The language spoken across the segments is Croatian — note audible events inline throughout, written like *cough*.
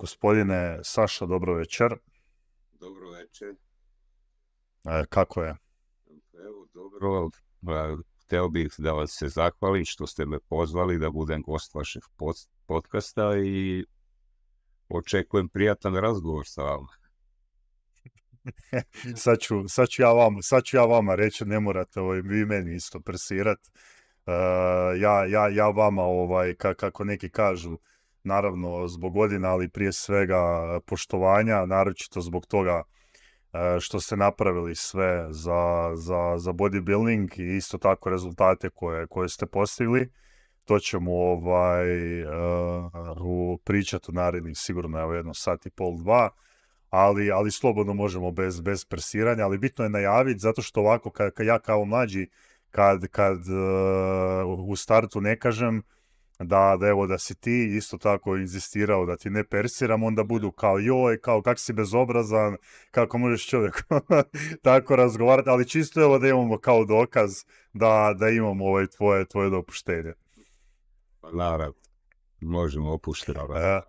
Gospodine Saša, dobro večer. Dobro večer. E, kako je? Evo, dobro. E, hteo bih da vas se zahvalim što ste me pozvali da budem gost vašeg podcasta i očekujem prijatan razgovor sa *laughs* vama. sad, ću, ja vama, reći, ne morate ovaj, vi meni isto presirati. E, ja, ja, vama, ovaj, kako neki kažu, naravno zbog godina, ali prije svega e, poštovanja, naročito zbog toga e, što ste napravili sve za, za, za bodybuilding i isto tako rezultate koje, koje ste postigli. To ćemo ovaj, e, uh, pričati u narednih sigurno evo jedno sat i pol, dva, ali, ali slobodno možemo bez, bez presiranja, ali bitno je najaviti zato što ovako ja kao mlađi kad, kad u startu ne kažem, da, da evo da si ti isto tako inzistirao da ti ne persiram, onda budu kao joj, kao kak si bezobrazan, kako možeš čovjek *laughs* tako razgovarati, ali čisto evo da imamo kao dokaz da, da imamo ovaj tvoje, tvoje dopuštenje. Pa naravno, možemo opuštiti. E,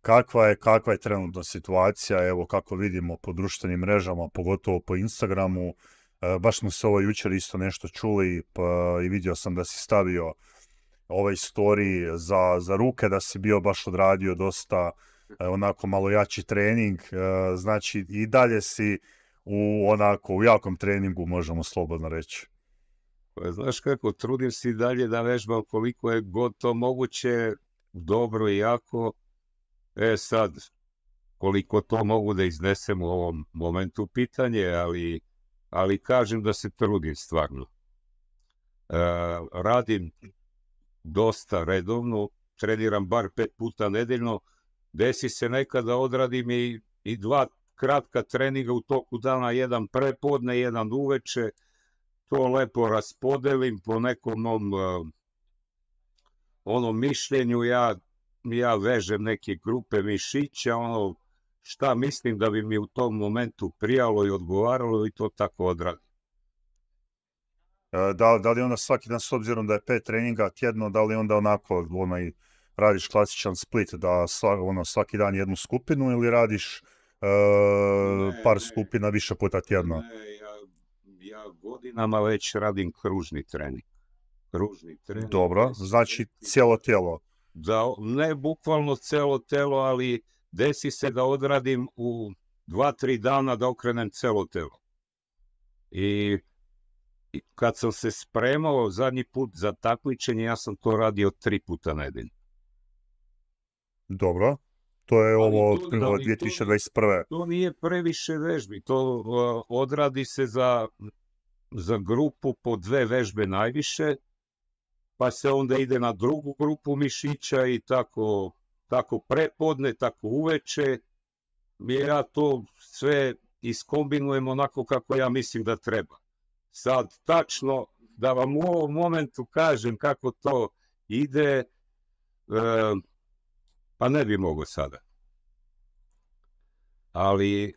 kakva je, kakva je trenutna situacija, evo kako vidimo po društvenim mrežama, pogotovo po Instagramu, e, baš smo se ovo jučer isto nešto čuli pa, i vidio sam da si stavio ovaj story za, za ruke, da si bio baš odradio dosta e, onako malo jači trening, e, znači i dalje si u onako u jakom treningu možemo slobodno reći. Pa, znaš kako, trudim se i dalje da vežbam koliko je god to moguće, dobro i jako. E sad, koliko to mogu da iznesem u ovom momentu pitanje, ali, ali kažem da se trudim stvarno. E, radim dosta redovno, treniram bar pet puta nedeljno, desi se nekada odradim i, i dva kratka treninga u toku dana, jedan prepodne, jedan uveče, to lepo raspodelim po nekom um, onom mišljenju, ja, ja vežem neke grupe mišića, ono šta mislim da bi mi u tom momentu prijalo i odgovaralo i to tako odradim. E, da, li onda svaki dan, s obzirom da je pet treninga tjedno, da li onda onako onaj, radiš klasičan split, da ono, svaki dan jednu skupinu ili radiš e, par skupina više puta tjedno? Ne, ja, ja godinama već radim kružni trening. Kružni trening. Dobro, znači cijelo tijelo. Da, ne bukvalno cijelo tijelo, ali desi se da odradim u dva, tri dana da okrenem cijelo tijelo. I kad sam se spremao zadnji put za takmičenje, ja sam to radio tri puta jedin. Dobro, to je ovo od 2021. To, to nije previše vežbi, to odradi se za, za grupu po dve vežbe najviše, pa se onda ide na drugu grupu mišića i tako, tako prepodne, tako uveče. Ja to sve iskombinujem onako kako ja mislim da treba. Sad, tačno, da vam u ovom momentu kažem kako to ide, e, pa ne bi mogo sada. Ali e,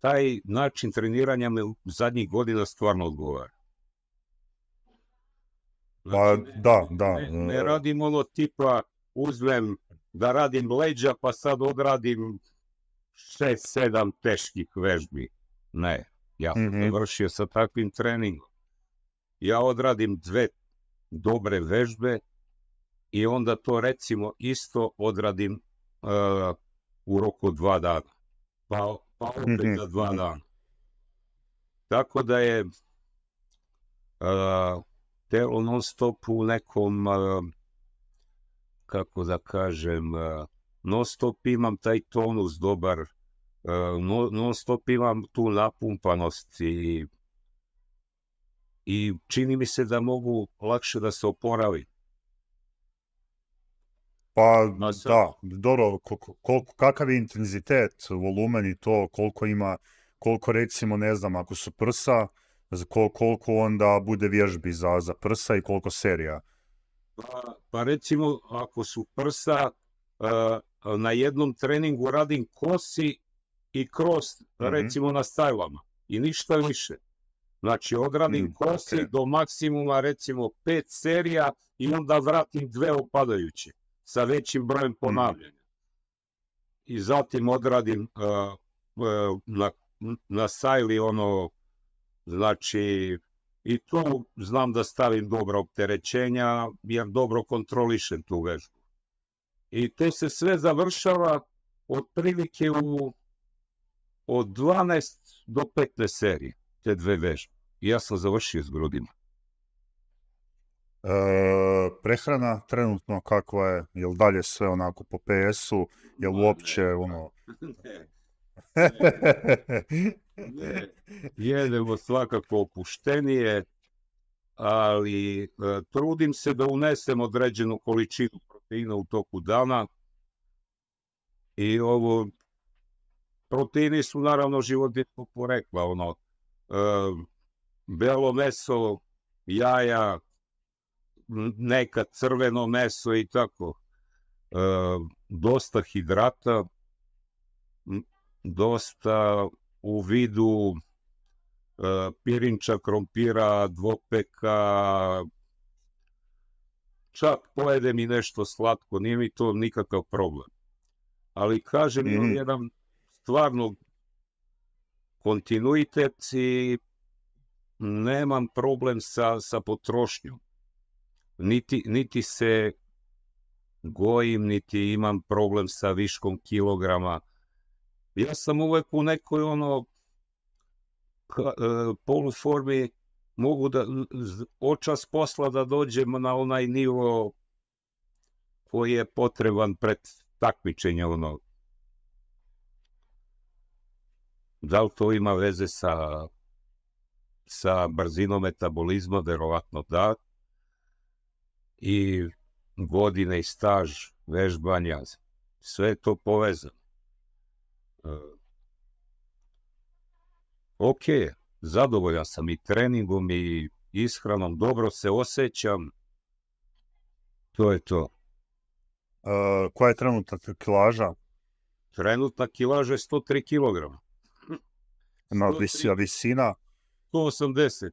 taj način treniranja me u zadnjih godina stvarno odgovara. pa, znači, da, da. E. Ne, radim ono tipa uzmem da radim leđa pa sad odradim šest, sedam teških vežbi. Ne. Ja sam mm završio sa takvim treningom. Ja odradim dve dobre vežbe i onda to recimo isto odradim uh, u roku dva dana. Pa, pa opet mhm, za dva mhm. dana. Tako da je uh, telo non stop u nekom, e, kako da kažem, non stop imam taj tonus dobar E, non, stop imam tu napumpanost i, čini mi se da mogu lakše da se oporavim. Pa da, dobro, kakav je intenzitet, volumen i to, koliko ima, koliko recimo, ne znam, ako su prsa, koliko onda bude vježbi za, prsa i koliko serija? Pa, pa recimo, ako su prsa, e, na jednom treningu radim kosi i kroz, mhm. recimo na stajlama. I ništa više. Znači, odradim mm, kose do maksimuma, recimo, pet serija i onda vratim dve opadajuće sa većim brojem mm. ponavljanja. I zatim odradim e, na, sajli ono, znači, i tu znam da stavim dobro opterećenja, jer dobro kontrolišem tu vežbu. I to se sve završava otprilike u od 12 do 15 serije, te dve vežbe. I ja sam završio s grudima. E, prehrana trenutno kakva je? Jel dalje sve onako po PS-u? Jel uopće ono... Ne. *laughs* *laughs* Jedemo svakako opuštenije, ali e, trudim se da unesem određenu količinu proteina u toku dana i ovo Proteini su naravno životinskog porekla, ono, e, belo meso, jaja, neka crveno meso i tako. E, dosta hidrata, dosta u vidu e, pirinča, krompira, dvopeka, čak pojede mi nešto slatko, nije mi to nikakav problem. Ali kažem, mhm. jedan stvarno kontinuitet i nemam problem sa, sa potrošnjom. Niti, niti se gojim, niti imam problem sa viškom kilograma. Ja sam uvek u nekoj ono e, poluformi mogu da očas posla da dođem na onaj nivo koji je potreban pred takmičenje onog. Da li to ima veze sa, sa brzinom metabolizma? Verovatno da. I godine i staž vežbanja. Sve je to povezano. E, ok, zadovoljan sam i treningom i ishranom. Dobro se osjećam. To je to. E, koja je trenutna kilaža? Trenutna kilaža je 103 kg na visina, visina. 180.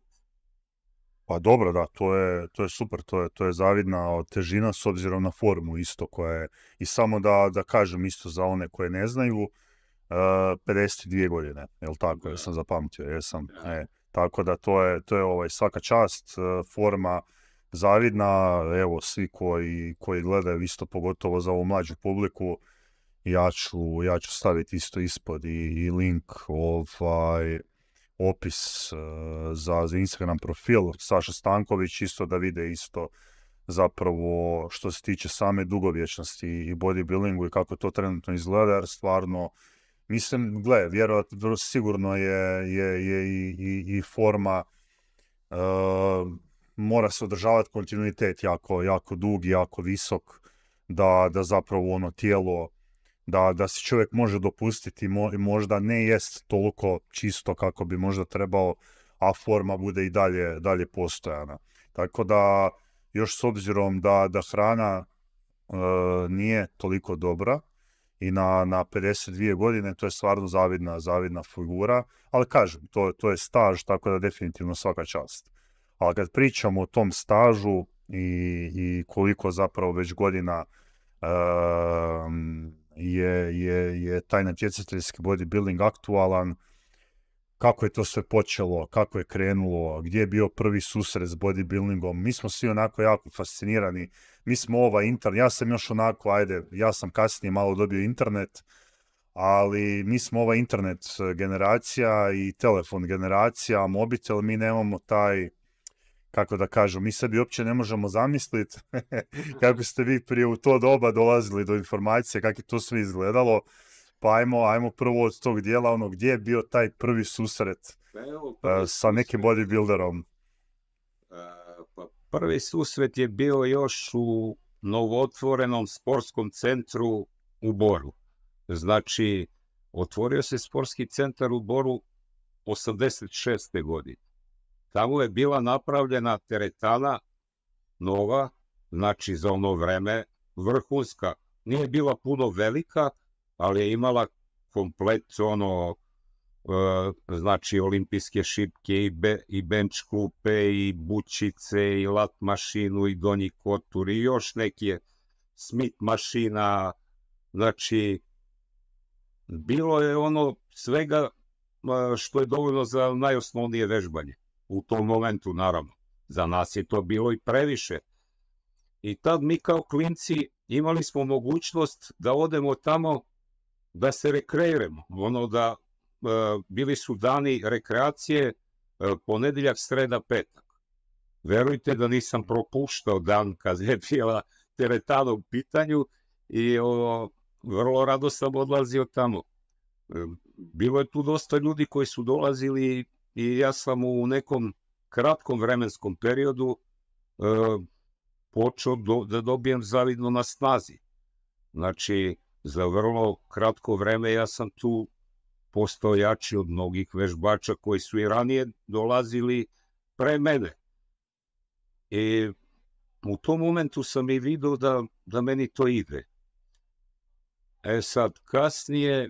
Pa dobro, da, to je, super, to je, zavidna težina s obzirom na formu isto koja je. I samo da, da kažem isto za one koje ne znaju, 52 eh, godine, je li tako, ja sam zapamtio, jesam. Ja. E, tako da to je, to je ovaj, svaka čast, eh, forma zavidna, evo svi koji gledaju isto pogotovo za ovu mlađu publiku, ja ću, ja ću staviti isto ispod i, link ovaj, opis eh, za, za Instagram profil Saša Stanković, isto da vide isto zapravo što se tiče same dugovječnosti i bodybuildingu i kako to trenutno izgleda, jer stvarno mislim, gle, vjerojatno sigurno je, je, je i, i, forma uh, mora se održavati kontinuitet jako, jako dug, jako visok da, da zapravo ono tijelo da, da si čovjek može dopustiti možda ne jest toliko čisto kako bi možda trebao, a forma bude i dalje, dalje postojana. Tako da još s obzirom da, da hrana e, nije toliko dobra i na, na 52 godine to je stvarno zavidna, zavidna figura, ali kažem, to, to je staž, tako da definitivno svaka čast. Ali kad pričamo o tom stažu i, i koliko zapravo već godina e, je, je, je taj natjecateljski bodybuilding aktualan, kako je to sve počelo, kako je krenulo, gdje je bio prvi susret s bodybuildingom. Mi smo svi onako jako fascinirani. Mi smo ova internet, ja sam još onako, ajde, ja sam kasnije malo dobio internet, ali mi smo ova internet generacija i telefon generacija, mobitel, mi nemamo taj kako da kažu, mi sebi uopće ne možemo zamisliti *laughs* kako ste vi prije u to doba dolazili do informacije, kako je to sve izgledalo. Pa ajmo, ajmo prvo od tog dijela, ono, gdje je bio taj prvi susret pa eh, sa nekim bodybuilderom? Eh, pa prvi susret je bio još u novootvorenom sportskom centru u Boru. Znači, otvorio se sportski centar u Boru 86. godine. Tamo je bila napravljena teretana nova, znači za ono vreme vrhunska. Nije bila puno velika, ali je imala komplet ono e, znači olimpijske šipke i, be, i bench klupe i bučice i lat mašinu i donji kotur i još neke smit mašina znači bilo je ono svega e, što je dovoljno za najosnovnije vežbanje u tom momentu, naravno. Za nas je to bilo i previše. I tad mi kao klinci imali smo mogućnost da odemo tamo da se rekreiramo. Ono da e, bili su dani rekreacije e, ponedjeljak, sreda, petak. Verujte da nisam propuštao dan kad je bila teretana u pitanju i vrlo rado sam odlazio tamo. E, bilo je tu dosta ljudi koji su dolazili i ja sam u nekom kratkom vremenskom periodu e, počeo da dobijem zavidno na snazi. Znači, za vrlo kratko vreme ja sam tu postao jači od mnogih vežbača koji su i ranije dolazili pre mene. I u tom momentu sam i vidio da, meni to ide. E sad, kasnije,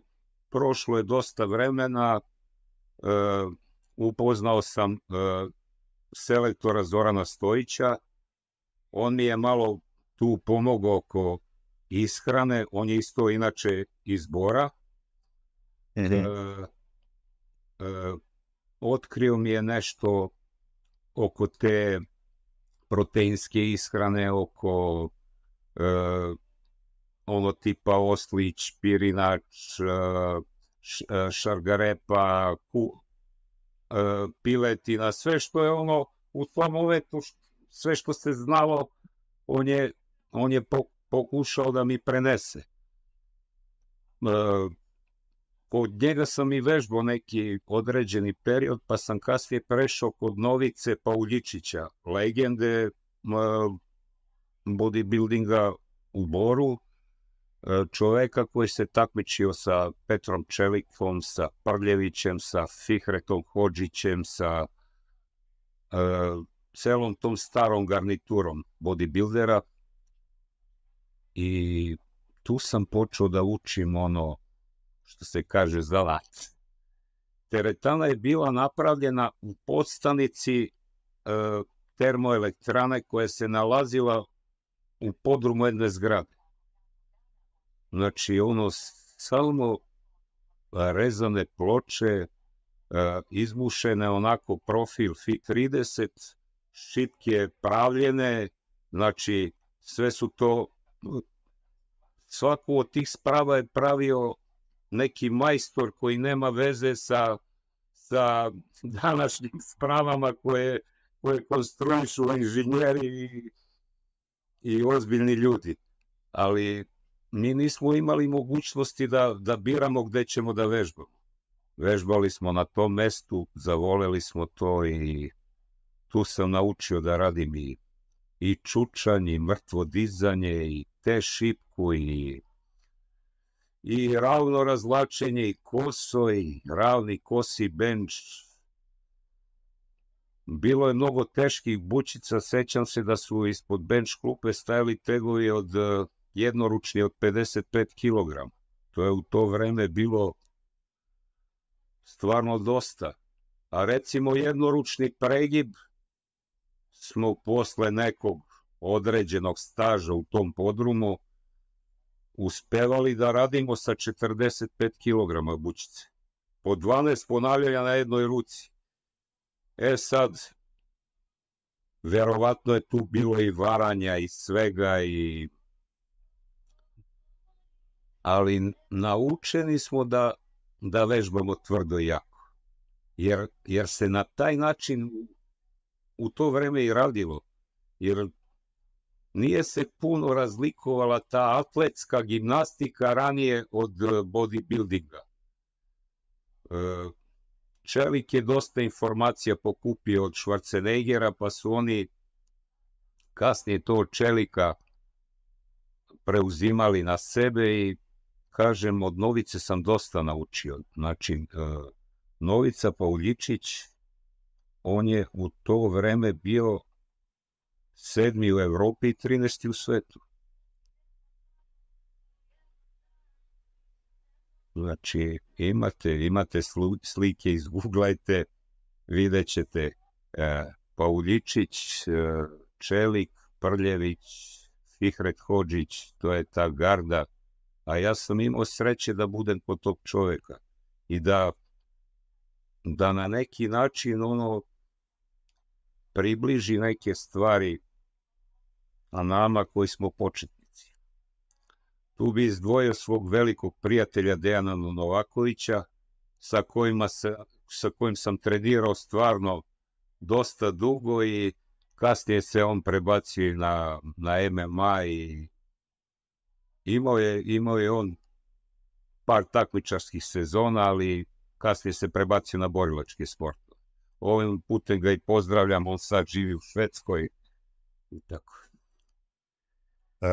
prošlo je dosta vremena, e, upoznao sam e, selektora Zorana Stojića. On mi je malo tu pomogao oko ishrane. On je isto inače iz Bora. Mhm. E, e, otkrio mi je nešto oko te proteinske ishrane, oko ono tipa oslić, pirinač, šargarepa, E, piletina, sve što je ono u svom sve što se znalo, on je, on je pokušao da mi prenese. E, Od njega sam i vežbao neki određeni period, pa sam kasnije prešao kod Novice Pauljičića, legende bodybuildinga u Boru, E, čovjeka koji se takmičio sa Petrom Čelikom, sa Prljevićem, sa Fihretom Hođićem, sa e, celom tom starom garniturom bodybuildera i tu sam počeo da učim ono što se kaže zalat. Teretana je bila napravljena u podstanici e, termoelektrane koja se nalazila u podrumu jedne zgrade. Znači, ono, samo rezane ploče, e, izmušene, onako profil FI 30, šitke, pravljene, znači, sve su to, svaku od tih sprava je pravio neki majstor koji nema veze sa, sa današnjim spravama koje, koje konstruišu inženjeri i, i ozbiljni ljudi. Ali mi nismo imali mogućnosti da, da biramo gde ćemo da vežbamo. Vežbali smo na tom mestu, zavoleli smo to i tu sam naučio da radim i, i čučanje, i mrtvo dizanje, i te šipku, i, i ravno razlačenje, i koso, i ravni kosi benč. Bilo je mnogo teških bučica, sećam se da su ispod bench klupe stajali tegovi od jednoručni od 55 kg. To je u to vreme bilo stvarno dosta. A recimo jednoručni pregib smo posle nekog određenog staža u tom podrumu uspevali da radimo sa 45 kg bučice. Po 12 ponavljanja na jednoj ruci. E sad, verovatno je tu bilo i varanja i svega i ali naučeni smo da, da vežbamo tvrdo i jako. Jer, jer se na taj način u to vreme i radilo. Jer nije se puno razlikovala ta atletska gimnastika ranije od e, bodybuildinga. E, čelik je dosta informacija pokupio od Schwarzeneggera, pa su oni kasnije to Čelika preuzimali na sebe i kažem, od Novice sam dosta naučio. Znači, e, Novica Pauljičić, on je u to vreme bio sedmi u Europi i 13. u svetu. Znači, imate, imate slike, izguglajte, vidjet ćete e, Pauljičić, e, Čelik, Prljević, Fihret Hođić, to je ta garda a ja sam imao sreće da budem kod tog čovjeka i da, da na neki način ono približi neke stvari na nama koji smo početnici. Tu bi izdvojio svog velikog prijatelja Dejana Novakovića, sa, kojima se, sa kojim sam trenirao stvarno dosta dugo i kasnije se on prebacio na, na MMA i Imao je, imao je on par takvičarskih sezona, ali kasnije se prebacio na borilački sport. Ovim putem ga i pozdravljam, on sad živi u Švedskoj i tako. E,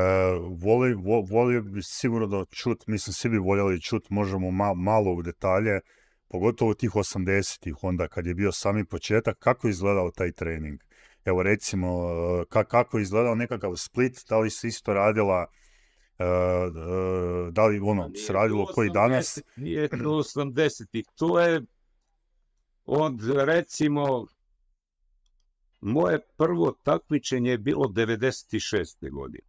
volio, volio bi sigurno da čut, mislim svi bi voljeli čut, možemo malo u detalje, pogotovo tih 80-ih onda kad je bio sami početak, kako je izgledao taj trening? Evo recimo, e, kako je izgledao nekakav split, da li se isto radila E, e, da li ono pa se koji danas? Nije to 80-ih, to je od recimo moje prvo takmičenje je bilo 96. godine.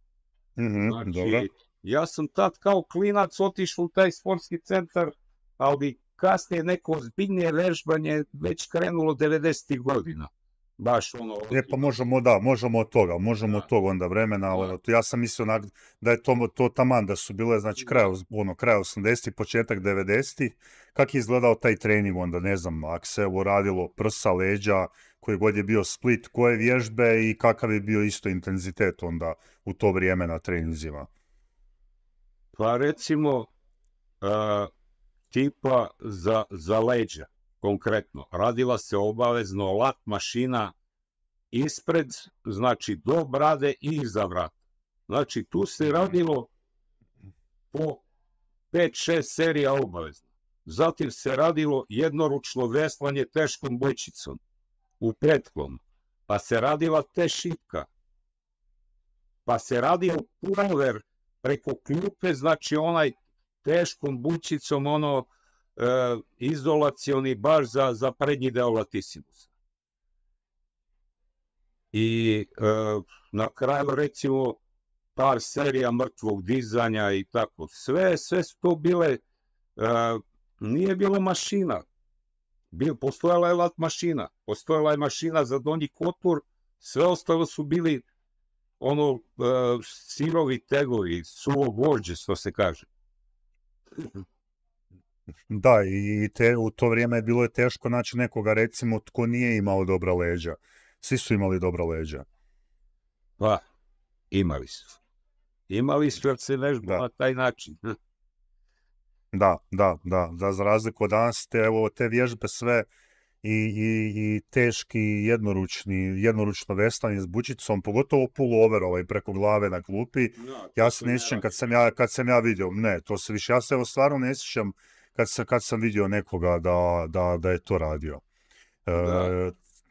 Mhm, znači, ja sam tad kao klinac otišao u taj sportski centar, ali kasnije neko ozbiljnije vežbanje već krenulo 90. godina baš ono... pa možemo, da, možemo od toga, možemo od toga onda vremena, ali ja sam mislio da je to, to taman, da su bile, znači, kraj, ono, kraj 80 početak 90 kak je izgledao taj trening onda, ne znam, ako se ovo radilo prsa, leđa, koji god je bio split, koje vježbe i kakav je bio isto intenzitet onda u to vrijeme na treninzima? Pa recimo, tipa za, za leđa konkretno. Radila se obavezno lat mašina ispred, znači do brade i iza vrata. Znači tu se radilo po 5-6 serija obavezno. Zatim se radilo jednoručno veslanje teškom bojčicom u petkom, pa se radila te šipka, pa se radio purover preko kljupe, znači onaj teškom bučicom, ono, E, izolacioni baš za, za prednji deo latisimusa. I e, na kraju recimo par serija mrtvog dizanja i tako. Sve, sve su to bile, e, nije bilo mašina. postojala je lat mašina, postojala je mašina za donji kotur, sve ostalo su bili ono sirovi tegovi, suvo vođe, što se kaže. Da, i te, u to vrijeme je bilo je teško naći nekoga, recimo, tko nije imao dobra leđa. Svi su imali dobra leđa. Pa, imali su. Imali su jer se nešto na taj način. Hm. Da, da, da, da, za razliku od danas te, evo, te vježbe sve i, i, i teški jednoručni, jednoručno veslanje s bučicom, pogotovo pullover ovaj preko glave na klupi. ja se ne sjećam kad sam ja, kad sam ja vidio, ne, to se više, ja se evo stvarno ne sjećam kad, kad sam vidio nekoga da, da, da je to radio. E, da.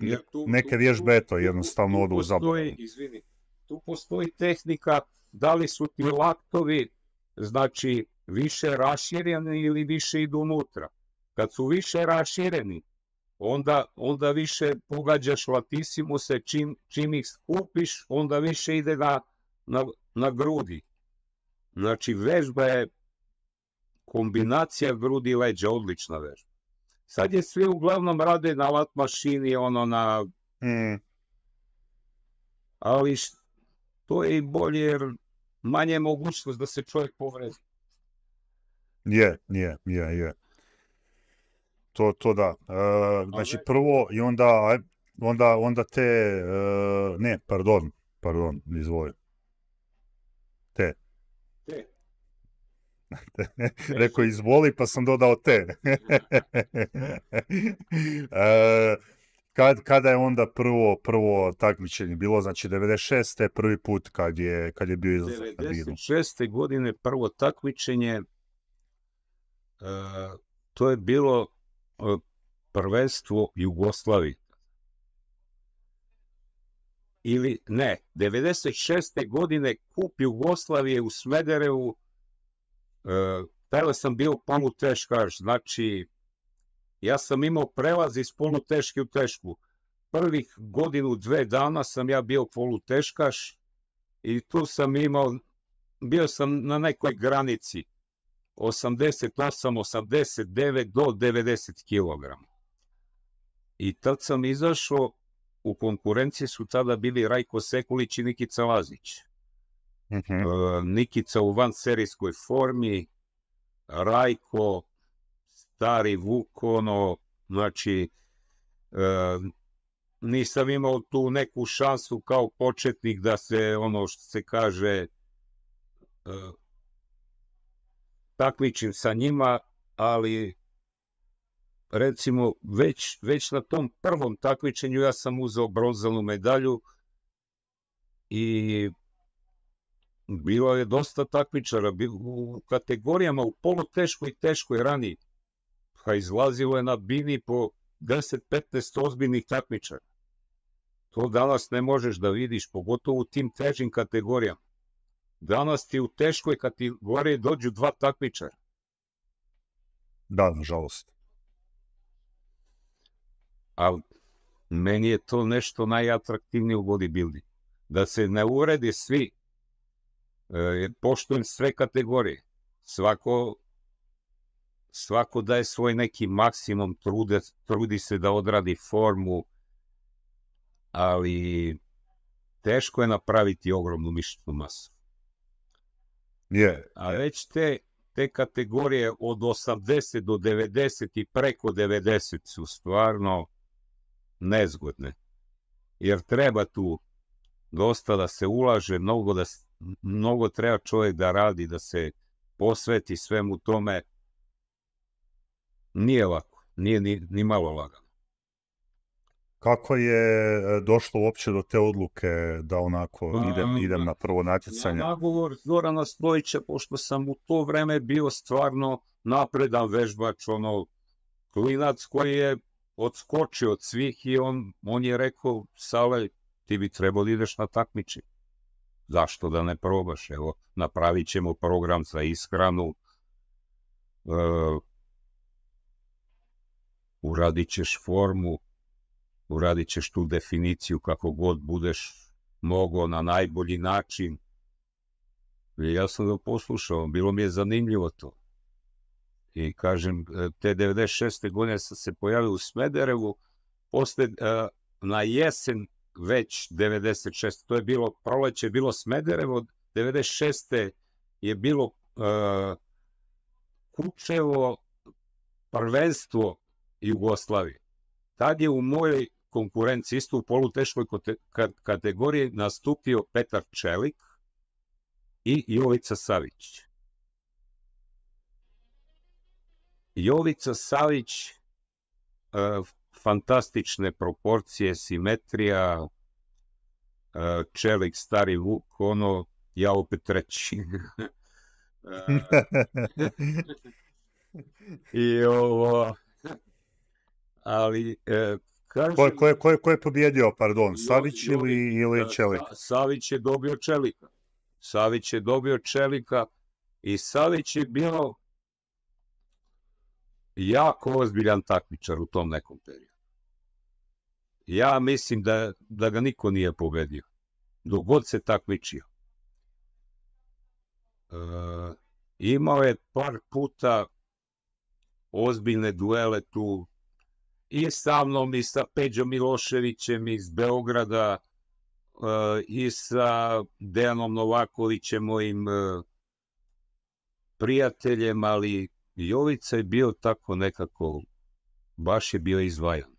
E, tu, neke vježbe, eto, jednostavno odu u Izvini, tu postoji tehnika, da li su ti laktovi, znači, više rašireni ili više idu unutra. Kad su više rašireni, onda, onda više pogađaš latisimuse, čim, čim ih skupiš, onda više ide na, na, na grudi. Znači, vežba je kombinacija grudi i leđa, odlična već. Sad je svi uglavnom rade na lat mašini, ono na... Mm. Ali to je i bolje jer manje je mogućnost da se čovjek povrezi. Je, je, je, je. To, to da. E, znači prvo i onda, onda, onda te... E, ne, pardon, pardon, izvolim. *laughs* Rekao, izvoli, pa sam dodao te. *laughs* E, kad, kada je onda prvo, prvo takmičenje bilo, znači 96. prvi put kad je, kad je bio izlazak na binu? 96. godine prvo takmičenje, e, to je bilo e, prvenstvo Jugoslavi. Ili ne, 96. godine kup Jugoslavije u Smederevu E, tada sam bio polu teškaš, znači ja sam imao prelaz iz polu u tešku. Prvih godinu, dve dana sam ja bio polu teškaš i tu sam imao, bio sam na nekoj granici 88, 89 do 90 kg. I tad sam izašao, u konkurenciji su tada bili Rajko Sekulić i Nikica Lazić. Nikica u serijskoj formi, Rajko, stari Vuk, znači, nisam imao tu neku šansu kao početnik da se, ono što se kaže, uh, takmičim sa njima, ali recimo već, na tom prvom takmičenju ja sam uzeo bronzanu medalju i Било е доста такмичара, у категоријама у полутешко и тешко и рани. Ха па излазило е на бини по 10-15 озбилних такмичара. То данас не можеш да видиш, поготово у тим тежим категоријам. Данас ти у тешкој категорија доđу два такмичара. Да, на жалост. А мени е то нешто најатрактивни у бодибилдинг. Да се не уреди сви, E, poštujem sve kategorije. Svako, svako daje svoj neki maksimum, trude, trudi se da odradi formu, ali teško je napraviti ogromnu mišićnu masu. Je, A već te, te kategorije od 80 do 90 i preko 90 su stvarno nezgodne. Jer treba tu dosta da se ulaže, mnogo da se mnogo treba čovjek da radi, da se posveti svemu tome. Nije lako, nije ni, malo lagano. Kako je e, došlo uopće do te odluke da onako pa, idem, idem na prvo natjecanje? Ja nagovor Zorana Stojića, pošto sam u to vreme bio stvarno napredan vežbač, ono, klinac koji je odskočio od svih i on, on je rekao, Sale, ti bi trebao da ideš na takmiči zašto da ne probaš, evo, napravit ćemo program za ishranu, e, uradit ćeš formu, uradit ćeš tu definiciju kako god budeš mogao na najbolji način. ja sam to poslušao, bilo mi je zanimljivo to. I kažem, e, te 96. godine sam se pojavio u Smederevu, poslije e, na jesen već 96. To je bilo proleće, bilo Smederevo, 96. je bilo uh, Kučevo prvenstvo Jugoslavije. Tad je u mojoj konkurenciji, isto u poluteškoj kategoriji, nastupio Petar Čelik i Jovica Savić. Jovica Savić e, fantastične proporcije, simetrija, e, čelik, stari vuk, ono, ja opet treći. *laughs* E, I ovo... Ali... E, ko, je pobjedio, pardon, Savić ili, ili Čelik? Savić je dobio Čelika. Savić je dobio Čelika i Savić je bio jako ozbiljan takmičar u tom nekom periodu ja mislim da, ga niko nije pobedio. Dok god se takmičio. E, imao je par puta ozbiljne duele tu i sa mnom i sa Peđom Miloševićem iz Beograda e, i sa Dejanom Novakovićem, mojim e, prijateljem, ali Jovica je bio tako nekako, baš je bio izvajan.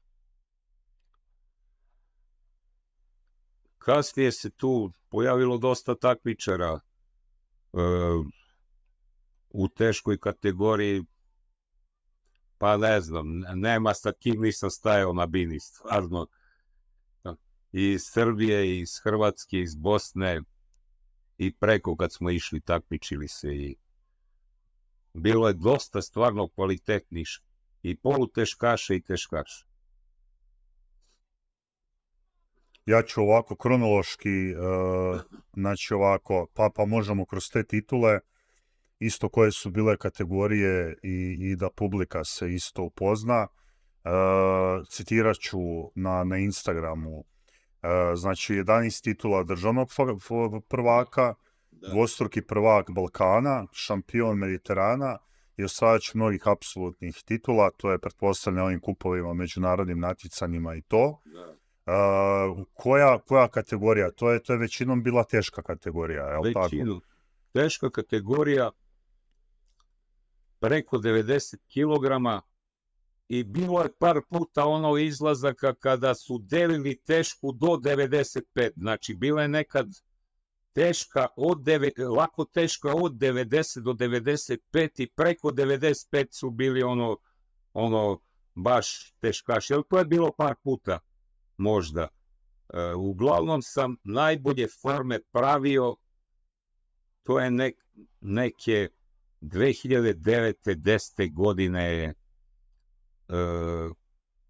Kasnije se tu pojavilo dosta takmičara e, u teškoj kategoriji, pa ne znam, nema sa kim nisam stajao na bini, stvarno. I iz Srbije, i iz Hrvatske, iz Bosne, i preko kad smo išli takmičili se i bilo je dosta stvarno kvalitetnih i poluteškaša i teškaša. ja ću ovako kronološki, e, znači ovako, pa, pa možemo kroz te titule, isto koje su bile kategorije i, da publika se isto upozna. E, citirat ću na, Instagramu, e, znači 11 titula državnog prvaka, dvostruki prvak Balkana, šampion Mediterana i osvajač mnogih apsolutnih titula, to je pretpostavljeno ovim kupovima, međunarodnim natjecanjima i to. Da koja, koja kategorija? To je, to je većinom bila teška kategorija, je tako? Teška kategorija preko 90 kg i bilo je par puta ono izlazaka kada su delili tešku do 95. Znači, bila je nekad teška od lako teška od 90 do 95 i preko 95 su bili ono, ono baš teškaši. Ali to je bilo par puta možda. E, uglavnom sam najbolje forme pravio, to je neke 2009. 10. godine je e,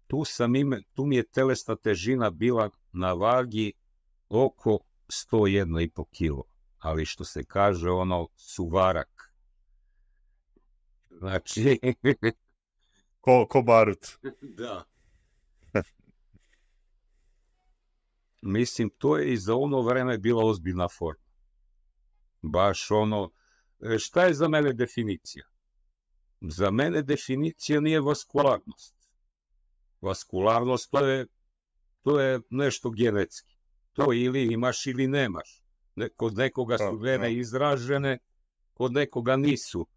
tu, tu mi je telesna težina bila na vagi oko 101,5 kilo. Ali što se kaže, ono, suvarak. Znači... *laughs* ko, ko da. Mislim, to je i za ono vreme bila ozbiljna forma. Baš ono, e, šta je za mene definicija? Za mene definicija nije vaskularnost. Vaskularnost to je, to je nešto genetski. To ili imaš ili nemaš. Kod nekoga su vene izražene, kod nekoga nisu.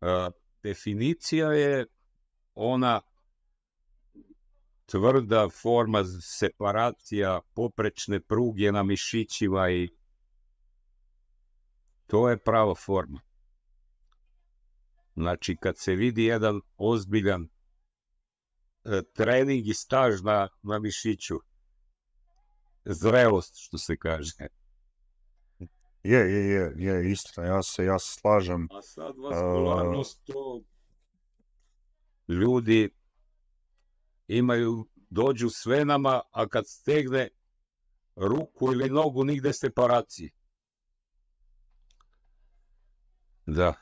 E, definicija je ona tvrda forma separacija poprečne pruge na mišićima i to je prava forma. Znači, kad se vidi jedan ozbiljan e, trening i staž na, mišiću, zrelost, što se kaže. Je, je, je, je, istina, ja se, ja slažem. A sad to ljudi imaju, dođu sve nama, a kad stegne ruku ili nogu, nigde separaciji. Da. E,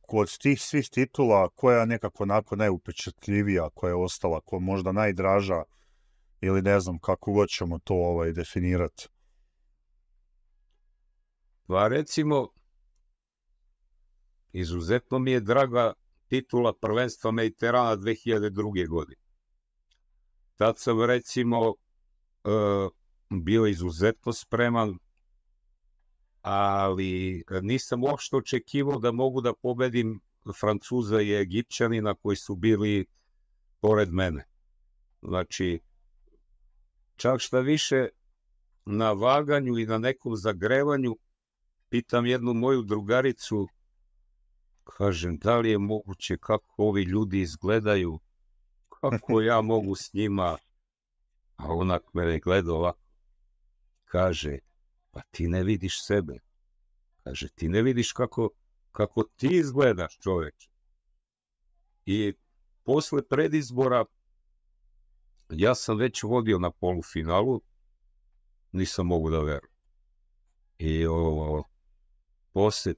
kod tih svih titula, koja je nekako onako najupečatljivija, koja je ostala, koja je možda najdraža, ili ne znam kako god ćemo to ovaj, definirati? Pa recimo, izuzetno mi je draga titula prvenstva Mediterana 2002. godine. Tad sam recimo e, bio izuzetno spreman, ali nisam uopšte očekivao da mogu da pobedim Francuza i Egipćanina koji su bili pored mene. Znači, čak šta više na vaganju i na nekom zagrevanju pitam jednu moju drugaricu Kažem, da li je moguće kako ovi ljudi izgledaju, kako *laughs* ja mogu s njima, a onak mene gleda ovako, kaže, pa ti ne vidiš sebe. Kaže, ti ne vidiš kako, kako ti izgledaš čovjek. I posle predizbora ja sam već vodio na polufinalu, nisam mogu da verujem. I ovo, poslije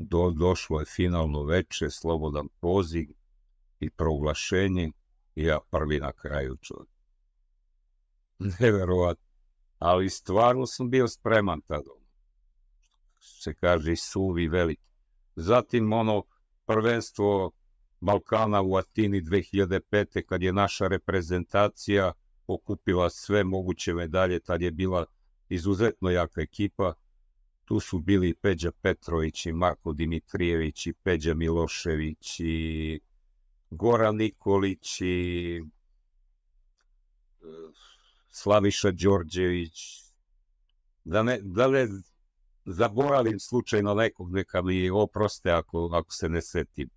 do, došlo je finalno veče, slobodan poziv i proglašenje i ja prvi na kraju čovjek. Neverovatno. Ali stvarno sam bio spreman tada. Ono, se kaže suvi veliki. Zatim ono prvenstvo Balkana u Atini 2005. kad je naša reprezentacija okupila sve moguće medalje, tad je bila izuzetno jaka ekipa tu su bili Peđa Petrović i Marko Dimitrijević i Peđa Milošević i Goran Nikolić i e, Slaviša Đorđević. Da ne, da zaboravim slučajno nekog, neka mi oproste ako, ako se ne setim.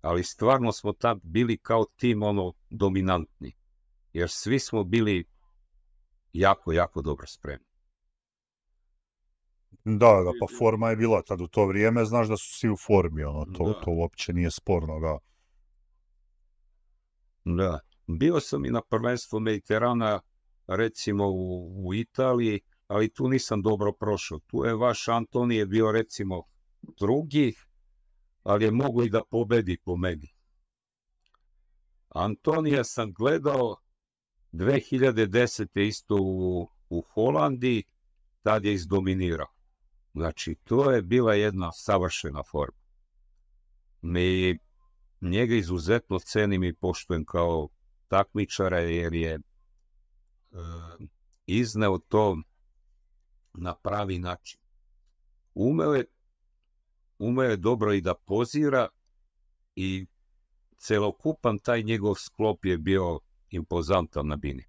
Ali stvarno smo tad bili kao tim ono dominantni. Jer svi smo bili jako, jako dobro spremni. Da, pa forma je bila tad u to vrijeme, znaš da su svi u formi, ono, to, to uopće nije sporno, da. bio sam i na prvenstvu Mediterana, recimo u, Italiji, ali tu nisam dobro prošao. Tu je vaš Antoni je bio recimo drugi, ali je mogu i da pobedi po meni. Antonija sam gledao 2010. isto u, u Holandiji, tad je izdominirao. Znači, to je bila jedna savršena forma. Mi njega izuzetno cenim i poštujem kao takmičara jer je e, izneo to na pravi način. Umeo je, je dobro i da pozira i celokupan taj njegov sklop je bio impozantan na bini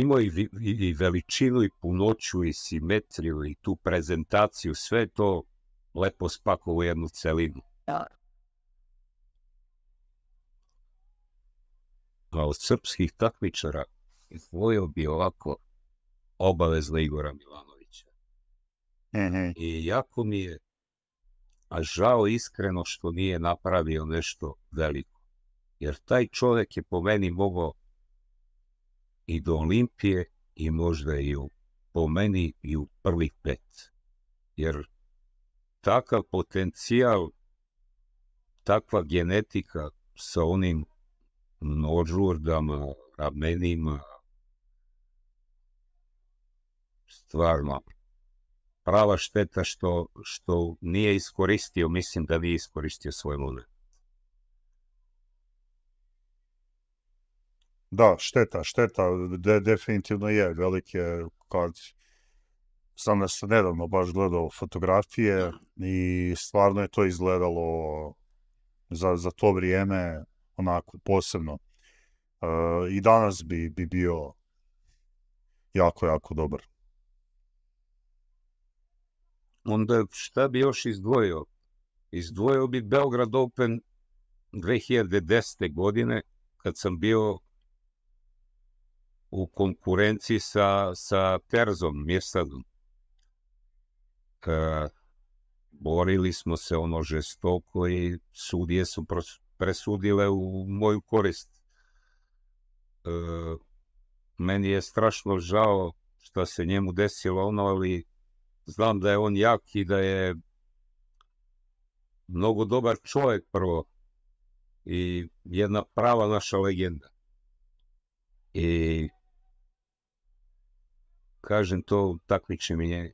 imao i, i, veličinu i punoću i simetriju i tu prezentaciju, sve to lepo spakao u jednu celinu. Da. A od srpskih takmičara izvojio bi ovako obavezno Igora Milanovića. mm I jako mi je a žao iskreno što nije napravio nešto veliko. Jer taj čovjek je po meni mogao i do Olimpije i možda i u, po meni i u prvih pet. Jer takav potencijal, takva genetika sa onim nožurdama, ramenima, stvarno prava šteta što, što nije iskoristio, mislim da nije iskoristio svoj model. Da, šteta, šteta, definitivno je, velike kad Sam nas nedavno baš gledao fotografije i stvarno je to izgledalo za, za to vrijeme onako posebno. Eh, I danas bi, bi bio jako, jako dobar. Onda šta bi još izdvojio? Izdvojio bi Beograd Open 2010. godine kad sam bio u konkurenciji sa, sa Terzom, Mirsadom. E, borili smo se ono žestoko i sudije su presudile u moju korist. E, meni je strašno žao što se njemu desilo ono, ali znam da je on jak i da je mnogo dobar čovjek prvo i jedna prava naša legenda. I kažem to takmičenje,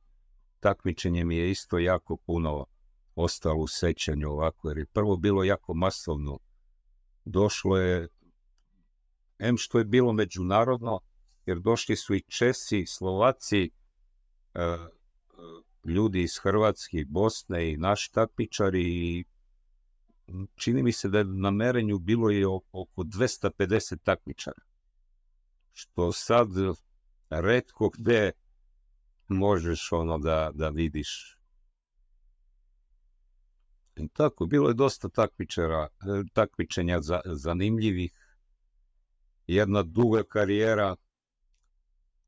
takmičenje mi je isto jako puno ostalo u sećanju ovako, jer je prvo bilo jako masovno. Došlo je, em što je bilo međunarodno, jer došli su i Česi, Slovaci, e, e, ljudi iz Hrvatske, Bosne i naši takmičari i čini mi se da je na merenju bilo je oko 250 takmičara. Što sad redko gde možeš ono da, da vidiš. I tako, bilo je dosta takmičara, e, takmičenja za, zanimljivih. Jedna duga karijera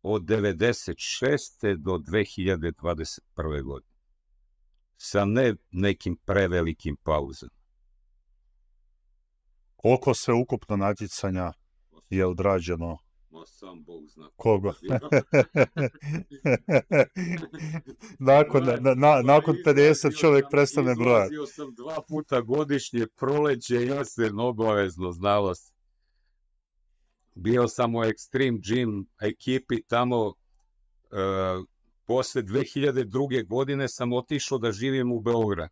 od 96. do 2021. godine. Sa ne nekim prevelikim pauzama. Koliko se ukupno natjecanja je odrađeno Ma sam Bog zna. Koga? *laughs* nakon, ovaj, na, 50 ovaj čovjek prestane brojati. Izlazio sam dva puta godišnje, proleće, se obavezno, znalo se. Bio sam u Extreme Gym ekipi tamo, e, posle 2002. godine sam otišao da živim u Beograd.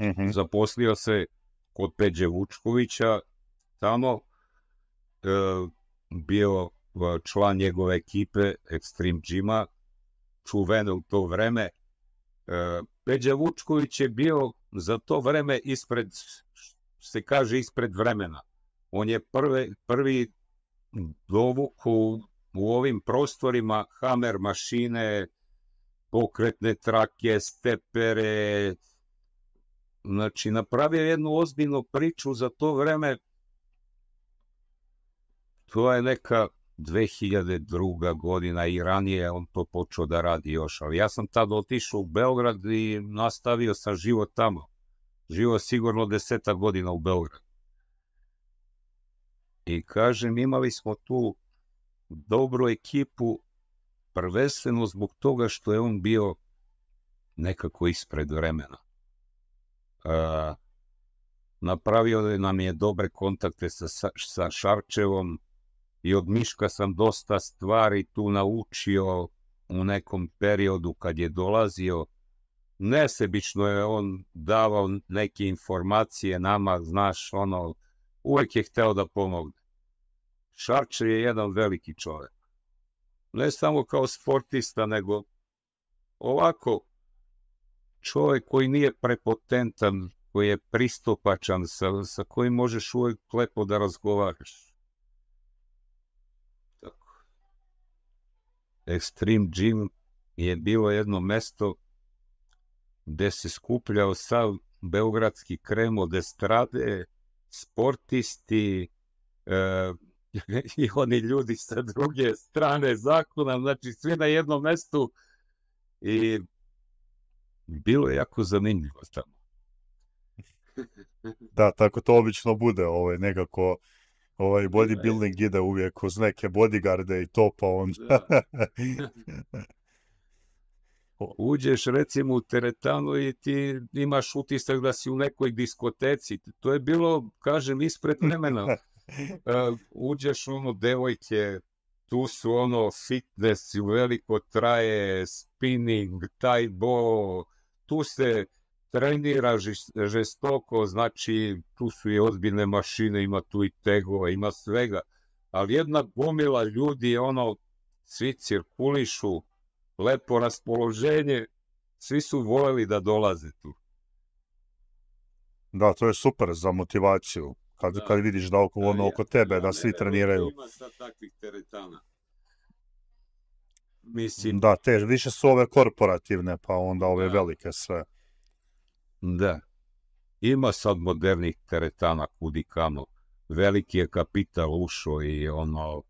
Mhm. Zaposlio se kod Peđe Vučkovića tamo. E, bio eh, član njegove ekipe Extreme Gima, čuvene u to vreme. Eh, Peđa Vučković je bio za to vreme ispred, se kaže, ispred vremena. On je prvi dovuk u, ovim prostorima hammer mašine, pokretne trake, stepere, znači napravio jednu ozbiljnu priču za to vreme to je neka 2002. godina i ranije on to počeo da radi još. Ali ja sam tada otišao u Beograd i nastavio sam život tamo. Živo sigurno deseta godina u Beogradu. I kažem, imali smo tu dobru ekipu, prvenstveno zbog toga što je on bio nekako ispred vremena. napravio nam je dobre kontakte sa Šarčevom, i od Miška sam dosta stvari tu naučio u nekom periodu kad je dolazio. Nesebično je on davao neke informacije nama, znaš, ono, uvijek je hteo da pomogne. Šarče je jedan veliki čovjek. Ne samo kao sportista, nego ovako čovjek koji nije prepotentan, koji je pristupačan, sa, sa kojim možeš uvijek lepo da razgovaraš. Extreme Gym je bilo jedno mesto gdje se skupljao sav beogradski krem od estrade, sportisti eh, *laughs* i oni ljudi sa druge strane zakona, znači svi na jednom mestu i bilo je jako zanimljivo tamo. da, tako to obično bude, ovaj, nekako ovaj bodybuilding ide uvijek uz neke bodyguarde i to pa on. *laughs* Uđeš recimo u teretanu i ti imaš utisak da si u nekoj diskoteci. To je bilo, kažem, ispred vremena. *laughs* E, uđeš ono, devojke, tu su ono fitness, veliko traje, spinning, taj bo, tu se trenira žestoko, znači tu su i ozbiljne mašine, ima tu i tegova, ima svega. Ali jedna gomila ljudi, ono, svi cirkulišu, lepo raspoloženje, svi su voljeli da dolaze tu. Da, to je super za motivaciju. Kad, vidiš da oko, ono, oko tebe, da svi treniraju. sad takvih teretana. Mislim... Da, te, više su ove korporativne, pa onda ove velike sve. Da. Ima sad modernih teretana kamo, Veliki je kapital ušao i ono,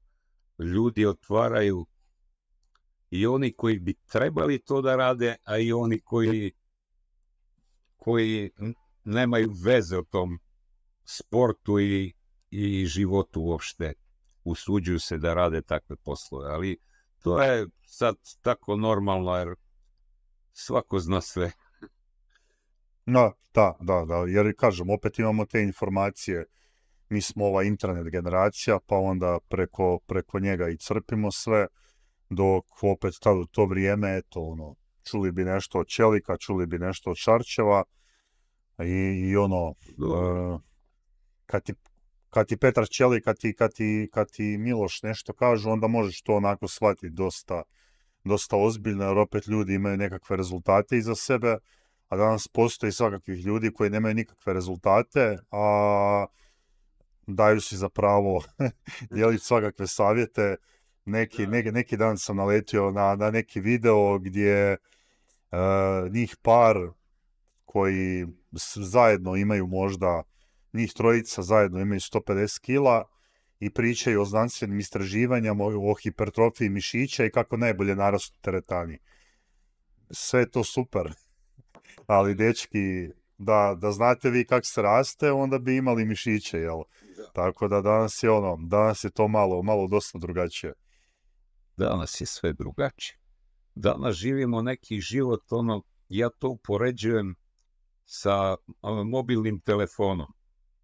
ljudi otvaraju i oni koji bi trebali to da rade, a i oni koji, koji nemaju veze o tom sportu i, i životu uopšte. Usuđuju se da rade takve poslove, ali to je sad tako normalno jer svako zna sve. Da, da, da, da, jer kažem, opet imamo te informacije, mi smo ova internet generacija, pa onda preko, preko njega i crpimo sve, dok opet tad u to vrijeme, eto, ono, čuli bi nešto od Čelika, čuli bi nešto od Šarčeva, i, i ono, e, kad, ti, kad Petar Čeli, kad ti, kad, ti, Miloš nešto kažu, onda možeš to onako shvatiti dosta, dosta ozbiljno, jer opet ljudi imaju nekakve rezultate iza sebe, a danas postoji svakakvih ljudi koji nemaju nikakve rezultate, a daju si za pravo *laughs* dijeliti svakakve savjete. Neki, neki, neki dan sam naletio na, na neki video gdje uh, njih par koji zajedno imaju možda, njih trojica zajedno imaju 150 kila i pričaju o znanstvenim istraživanjama, o hipertrofiji mišića i kako najbolje narastu teretani. Sve to super. Ali dečki, da, da znate vi kak se raste, onda bi imali mišiće, jel? Tako da danas je ono, danas je to malo, malo dosta drugačije. Danas je sve drugačije. Danas živimo neki život, ono, ja to upoređujem sa mobilnim telefonom.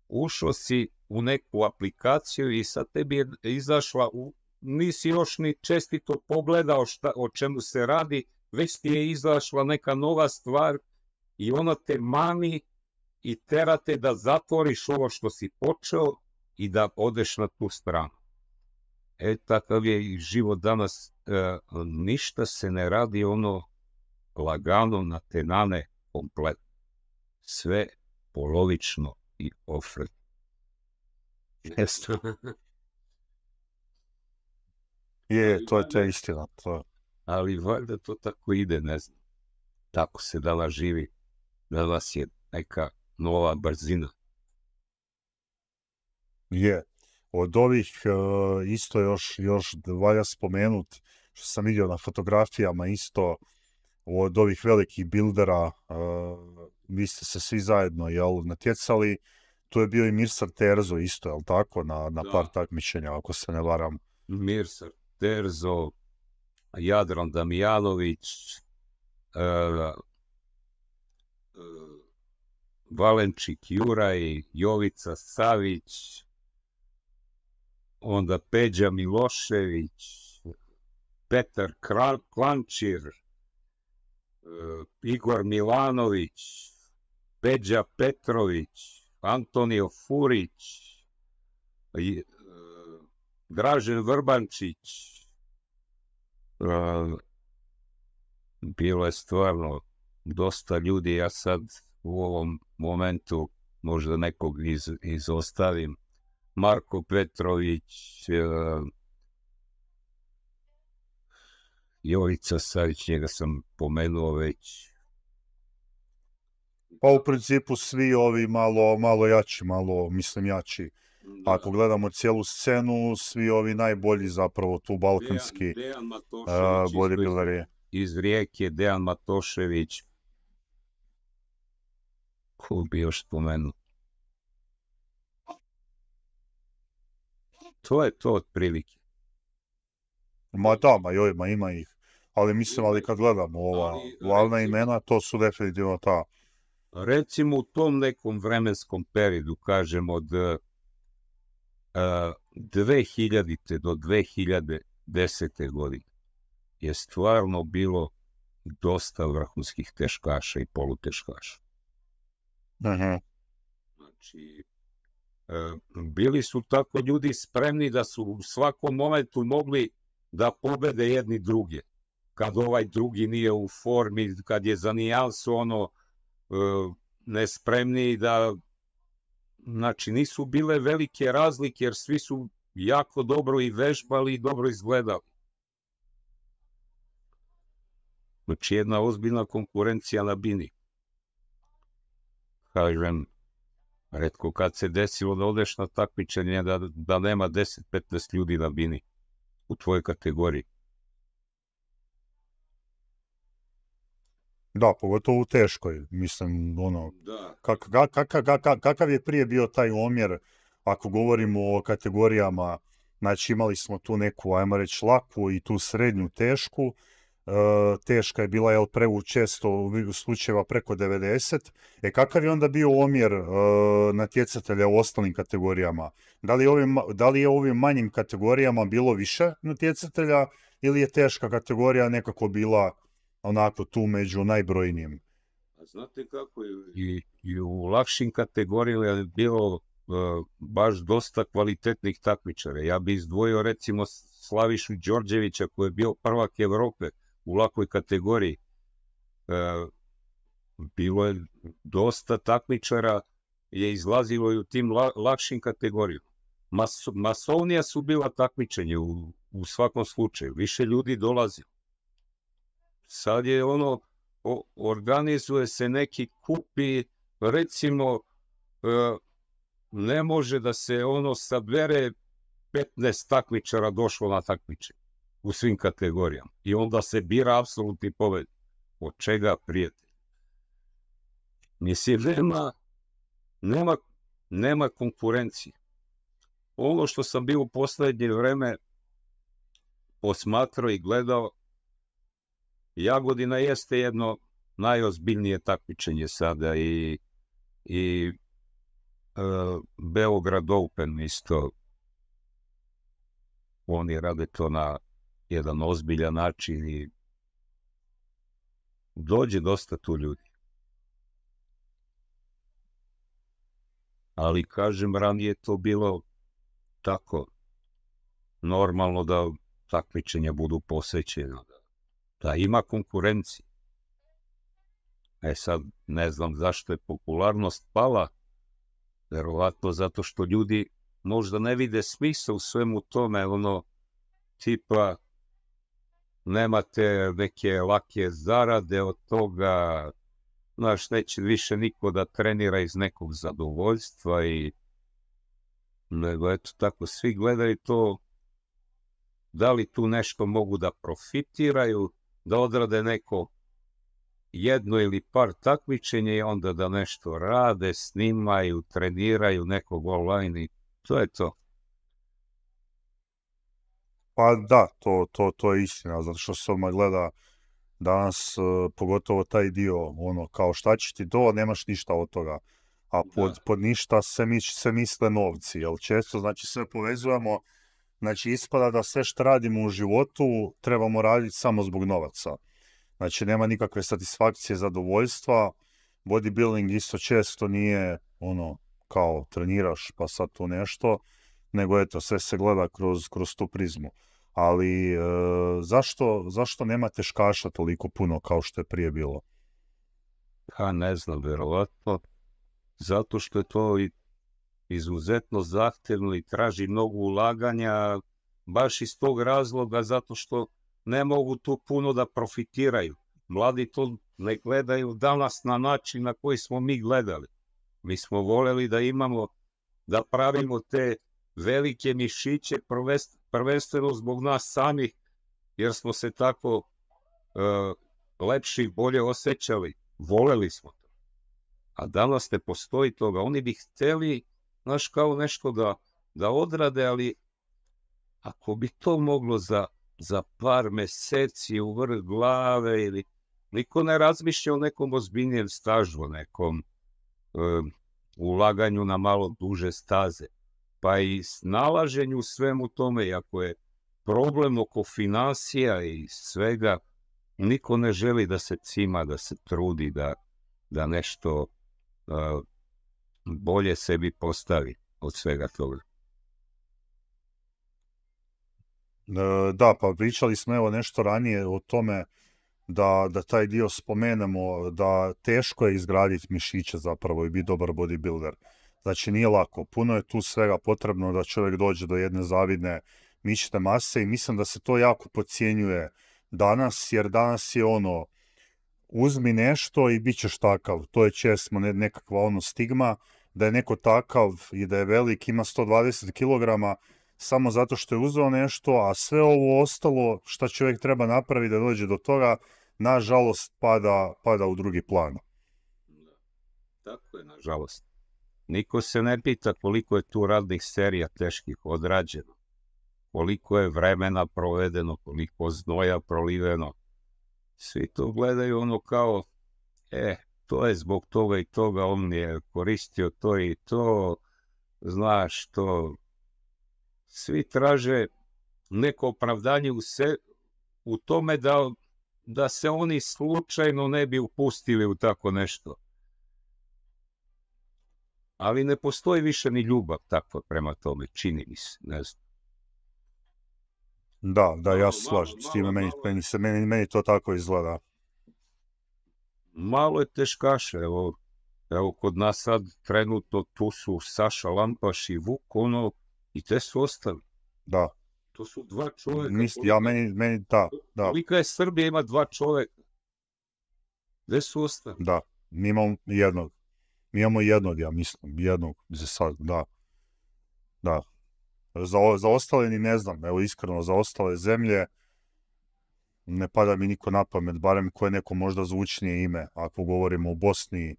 Ušao si u neku aplikaciju i sad tebi je izašla, u, nisi još ni čestito pogledao šta, o čemu se radi, već ti je izašla neka nova stvar i ono te mani i te da zatvoriš ovo što si počeo i da odeš na tu stranu. E, takav je i život danas. E, ništa se ne radi ono lagano na tenane komplet. Sve polovično i ofred. *laughs* je, to je te istina. Ali valjda to tako ide, ne znam. Tako se dala živi da vas je neka nova brzina. Je. Od ovih isto još, još valja spomenut, što sam vidio na fotografijama isto, od ovih velikih bildera, vi ste se svi zajedno jel, natjecali, tu je bio i Mirsar Terzo isto, jel tako, na, na par takmičenja, ako se ne varam. Mirsar Terzo, Jadran Damjanović, Valenčik Juraj, Jovica Savić, onda Peđa Milošević, Petar Klančir, e, Igor Milanović, Peđa Petrović, Antonio Furić, e, Dražen Vrbančić. E, bilo je stvarno dosta ljudi, ja sad u ovom momentu možda nekog iz, izostavim. Marko Petrović, uh, Jovica Savić, njega sam pomenuo već. Pa u principu svi ovi malo, malo jači, malo mislim jači. Ako gledamo cijelu scenu, svi ovi najbolji zapravo tu balkanski Dejan, e, je. Iz Rijeke Dejan Matošević, Ko bi još spomenuo? To je to prilike. Ma da, ma joj, ma ima ih. Ali mislim, ali kad gledamo ova valna imena, to su definitivno ta. Recimo u tom nekom vremenskom periodu, kažem od 2000. E, e, do 2010. godine, je stvarno bilo dosta vrhunskih teškaša i poluteškaša. Znači, e, bili su tako ljudi spremni da su u svakom momentu mogli da pobede jedni druge. Kad ovaj drugi nije u formi, kad je za nijansu ono e, nespremni da... Znači, nisu bile velike razlike jer svi su jako dobro i vežbali i dobro izgledali. Znači, jedna ozbiljna konkurencija na bini kažem, redko kad se desilo da odeš na takmičenje, da, da nema 10-15 ljudi na bini u tvojoj kategoriji. Da, pogotovo u teškoj, mislim, ono, Kak, kak, kak, kakav je prije bio taj omjer, ako govorimo o kategorijama, znači imali smo tu neku, ajmo reći, laku i tu srednju tešku, Eh, teška je bila jel, prevu često u slučajeva preko 90. E kakav je onda bio omjer eh, natjecatelja u ostalim kategorijama? Da li, je u ovim manjim kategorijama bilo više natjecatelja ili je teška kategorija nekako bila onako tu među najbrojnijim? A znate kako je i, u lakšim kategorijama je bilo eh, baš dosta kvalitetnih takmičara. Ja bi izdvojio recimo Slavišu Đorđevića koji je bio prvak Evrope u lakoj kategoriji e, bilo je dosta takmičara je izlazilo i u tim lakšim kategorijama. masovnija su bila takmičenje u, svakom slučaju. Više ljudi dolazi. Sad je ono, organizuje se neki kupi, recimo, e, ne može da se ono sabere 15 takmičara došlo na takmičenje u svim kategorijama. I onda se bira apsolutni poved. Od čega prijeti? Mislim, nema, nema, nema konkurencije. Ono što sam bio u posljednje vreme posmatrao i gledao, Jagodina jeste jedno najozbiljnije takmičenje sada i, i e, Beograd Open isto. Oni rade to na jedan ozbiljan način i dođe dosta tu ljudi. Ali kažem, ranije to bilo tako normalno da takmičenja budu posvećena da ima konkurencije. E sad, ne znam zašto je popularnost pala, verovatno zato što ljudi možda ne vide smisa u svemu tome, ono, tipa, nemate neke lake zarade od toga, znaš, neće više niko da trenira iz nekog zadovoljstva i nego eto tako svi gledaju to da li tu nešto mogu da profitiraju, da odrade neko jedno ili par takmičenja i onda da nešto rade, snimaju, treniraju nekog online i to je to. Pa da, to, to, to je istina, zato što se odmah gleda danas, e, pogotovo taj dio, ono, kao šta će ti do, nemaš ništa od toga. A pod, pod ništa se, mi, se misle novci, jel često, znači sve povezujemo, znači ispada da sve što radimo u životu trebamo raditi samo zbog novaca. Znači nema nikakve satisfakcije, zadovoljstva, bodybuilding isto često nije ono kao treniraš pa sad tu nešto, nego eto, sve se gleda kroz, kroz tu prizmu. Ali e, zašto, zašto nema teškaša toliko puno kao što je prije bilo? Ha, ne znam, vjerovatno. Zato što je to izuzetno zahtjevno i traži mnogo ulaganja, baš iz tog razloga, zato što ne mogu tu puno da profitiraju. Mladi to ne gledaju danas na način na koji smo mi gledali. Mi smo voljeli da imamo, da pravimo te velike mišiće, prvenstveno zbog nas samih, jer smo se tako e, i bolje osjećali, voleli smo to. A danas ne postoji toga. Oni bi htjeli, znaš, kao nešto da, odrade, ali ako bi to moglo za, par meseci u vrh glave ili niko ne razmišlja o nekom ozbiljnijem stažu, o nekom e, ulaganju na malo duže staze pa i snalaženju u svemu tome, ako je problem oko financija i svega, niko ne želi da se cima, da se trudi, da, da nešto bolje sebi postavi od svega toga. E, da, pa pričali smo evo nešto ranije o tome da, da taj dio spomenemo, da teško je izgraditi mišiće zapravo i biti dobar bodybuilder. Znači nije lako, puno je tu svega potrebno da čovjek dođe do jedne zavidne mišne mase i mislim da se to jako podcjenjuje danas, jer danas je ono, uzmi nešto i bit ćeš takav. To je često nekakva ono stigma da je neko takav i da je velik, ima 120 kg samo zato što je uzeo nešto, a sve ovo ostalo što čovjek treba napraviti da dođe do toga, nažalost pada, pada u drugi plan. Da. Tako je, nažalost. Niko se ne pita koliko je tu radnih serija teških odrađeno, koliko je vremena provedeno, koliko znoja proliveno. Svi to gledaju ono kao, e, to je zbog toga i toga, on je koristio to i to, znaš to. Svi traže neko opravdanje u, u tome da, da se oni slučajno ne bi upustili u tako nešto ali ne postoji više ni ljubav takva prema tome, čini mi se, ne znam. Da, da, ja se slažem s time, meni, se, meni, to tako izgleda. Malo je teškaše, evo, evo kod nas sad trenutno tu su Saša Lampaš i Vuk, ono, i te su ostali. Da. To su dva čovjeka. ja meni, meni, da, da. Kolika je Srbija ima dva čovjeka. Gde su ostali? Da, mi imamo jednog. Mi imamo jednog, ja mislim, jednog za sad, da. Da. Za, za ostale ni ne znam, evo iskreno, za ostale zemlje ne pada mi niko na pamet, barem koje neko možda zvučnije ime, ako govorimo o Bosni,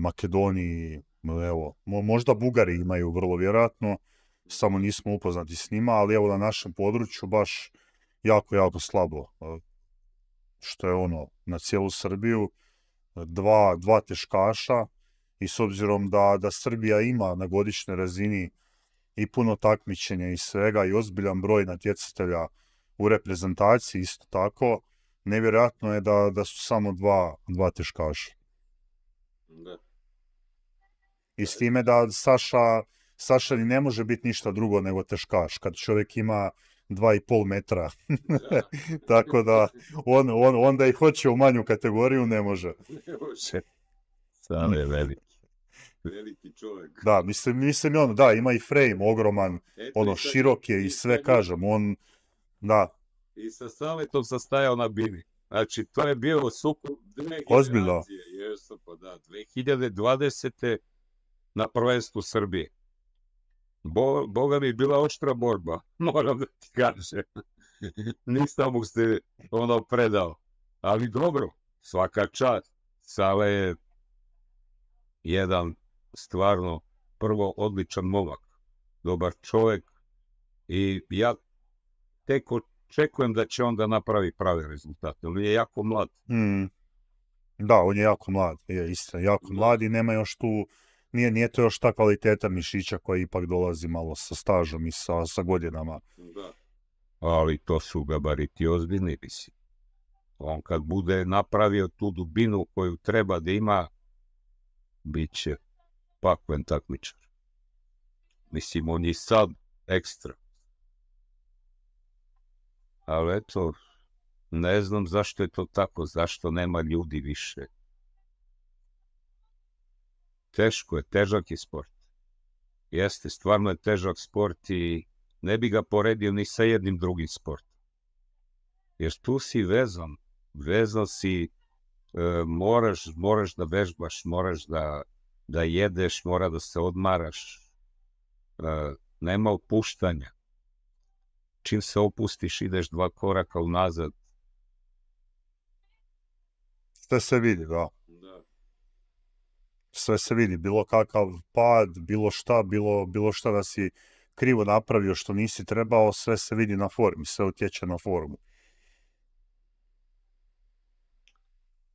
Makedoniji, evo, možda Bugari imaju vrlo vjerojatno, samo nismo upoznati s njima, ali evo na našem području baš jako, jako slabo. što je ono, na cijelu Srbiju, dva, dva teškaša, i s obzirom da, da Srbija ima na godišnjoj razini i puno takmičenja i svega i ozbiljan broj natjecatelja u reprezentaciji isto tako, nevjerojatno je da, da su samo dva, dva teškaša. Da. I s time da Saša, Saša ni ne može biti ništa drugo nego teškaš, kad čovjek ima dva i pol metra. *laughs* tako da on, on, onda i hoće u manju kategoriju, ne može. Ne može. Samo ono je velik. Veliki čovjek. Da, mislim, mislim i ono, da, ima i frame ogroman, e, ono, širok je i sve, kažem, on, da. I sa Saletom stajao na Bini. Znači, to je bio suku dve Ozbiljno. Pa da, 2020. na prvenstvu Srbije. boga mi je bila oštra borba, *laughs* moram da ti kažem. *laughs* Nisam mu se ono predao. Ali dobro, svaka čast. Sale je jedan stvarno prvo odličan momak, dobar čovjek i ja tek očekujem da će onda napravi pravi rezultat. On je jako mlad. Mm. Da, on je jako mlad, je istina, jako mlad i nema još tu, nije, nije to još ta kvaliteta mišića koja ipak dolazi malo sa stažom i sa, godinama. Da. Ali to su gabariti ozbiljni, mislim. On kad bude napravio tu dubinu koju treba da ima, bit će pakujem takmičar. Mislim, on je sad ekstra. Ali eto, ne znam zašto je to tako, zašto nema ljudi više. Teško je, težak je sport. Jeste, stvarno je težak sport i ne bi ga poredio ni sa jednim drugim sportom. Jer tu si vezan, vezan si, e, moraš, moraš da vežbaš, moraš da da jedeš, mora da se odmaraš, e, nema opuštanja. Čim se opustiš, ideš dva koraka unazad. Sve se vidi, da. Sve se vidi, bilo kakav pad, bilo šta, bilo, bilo šta da si krivo napravio što nisi trebao, sve se vidi na formi, sve utječe na formu.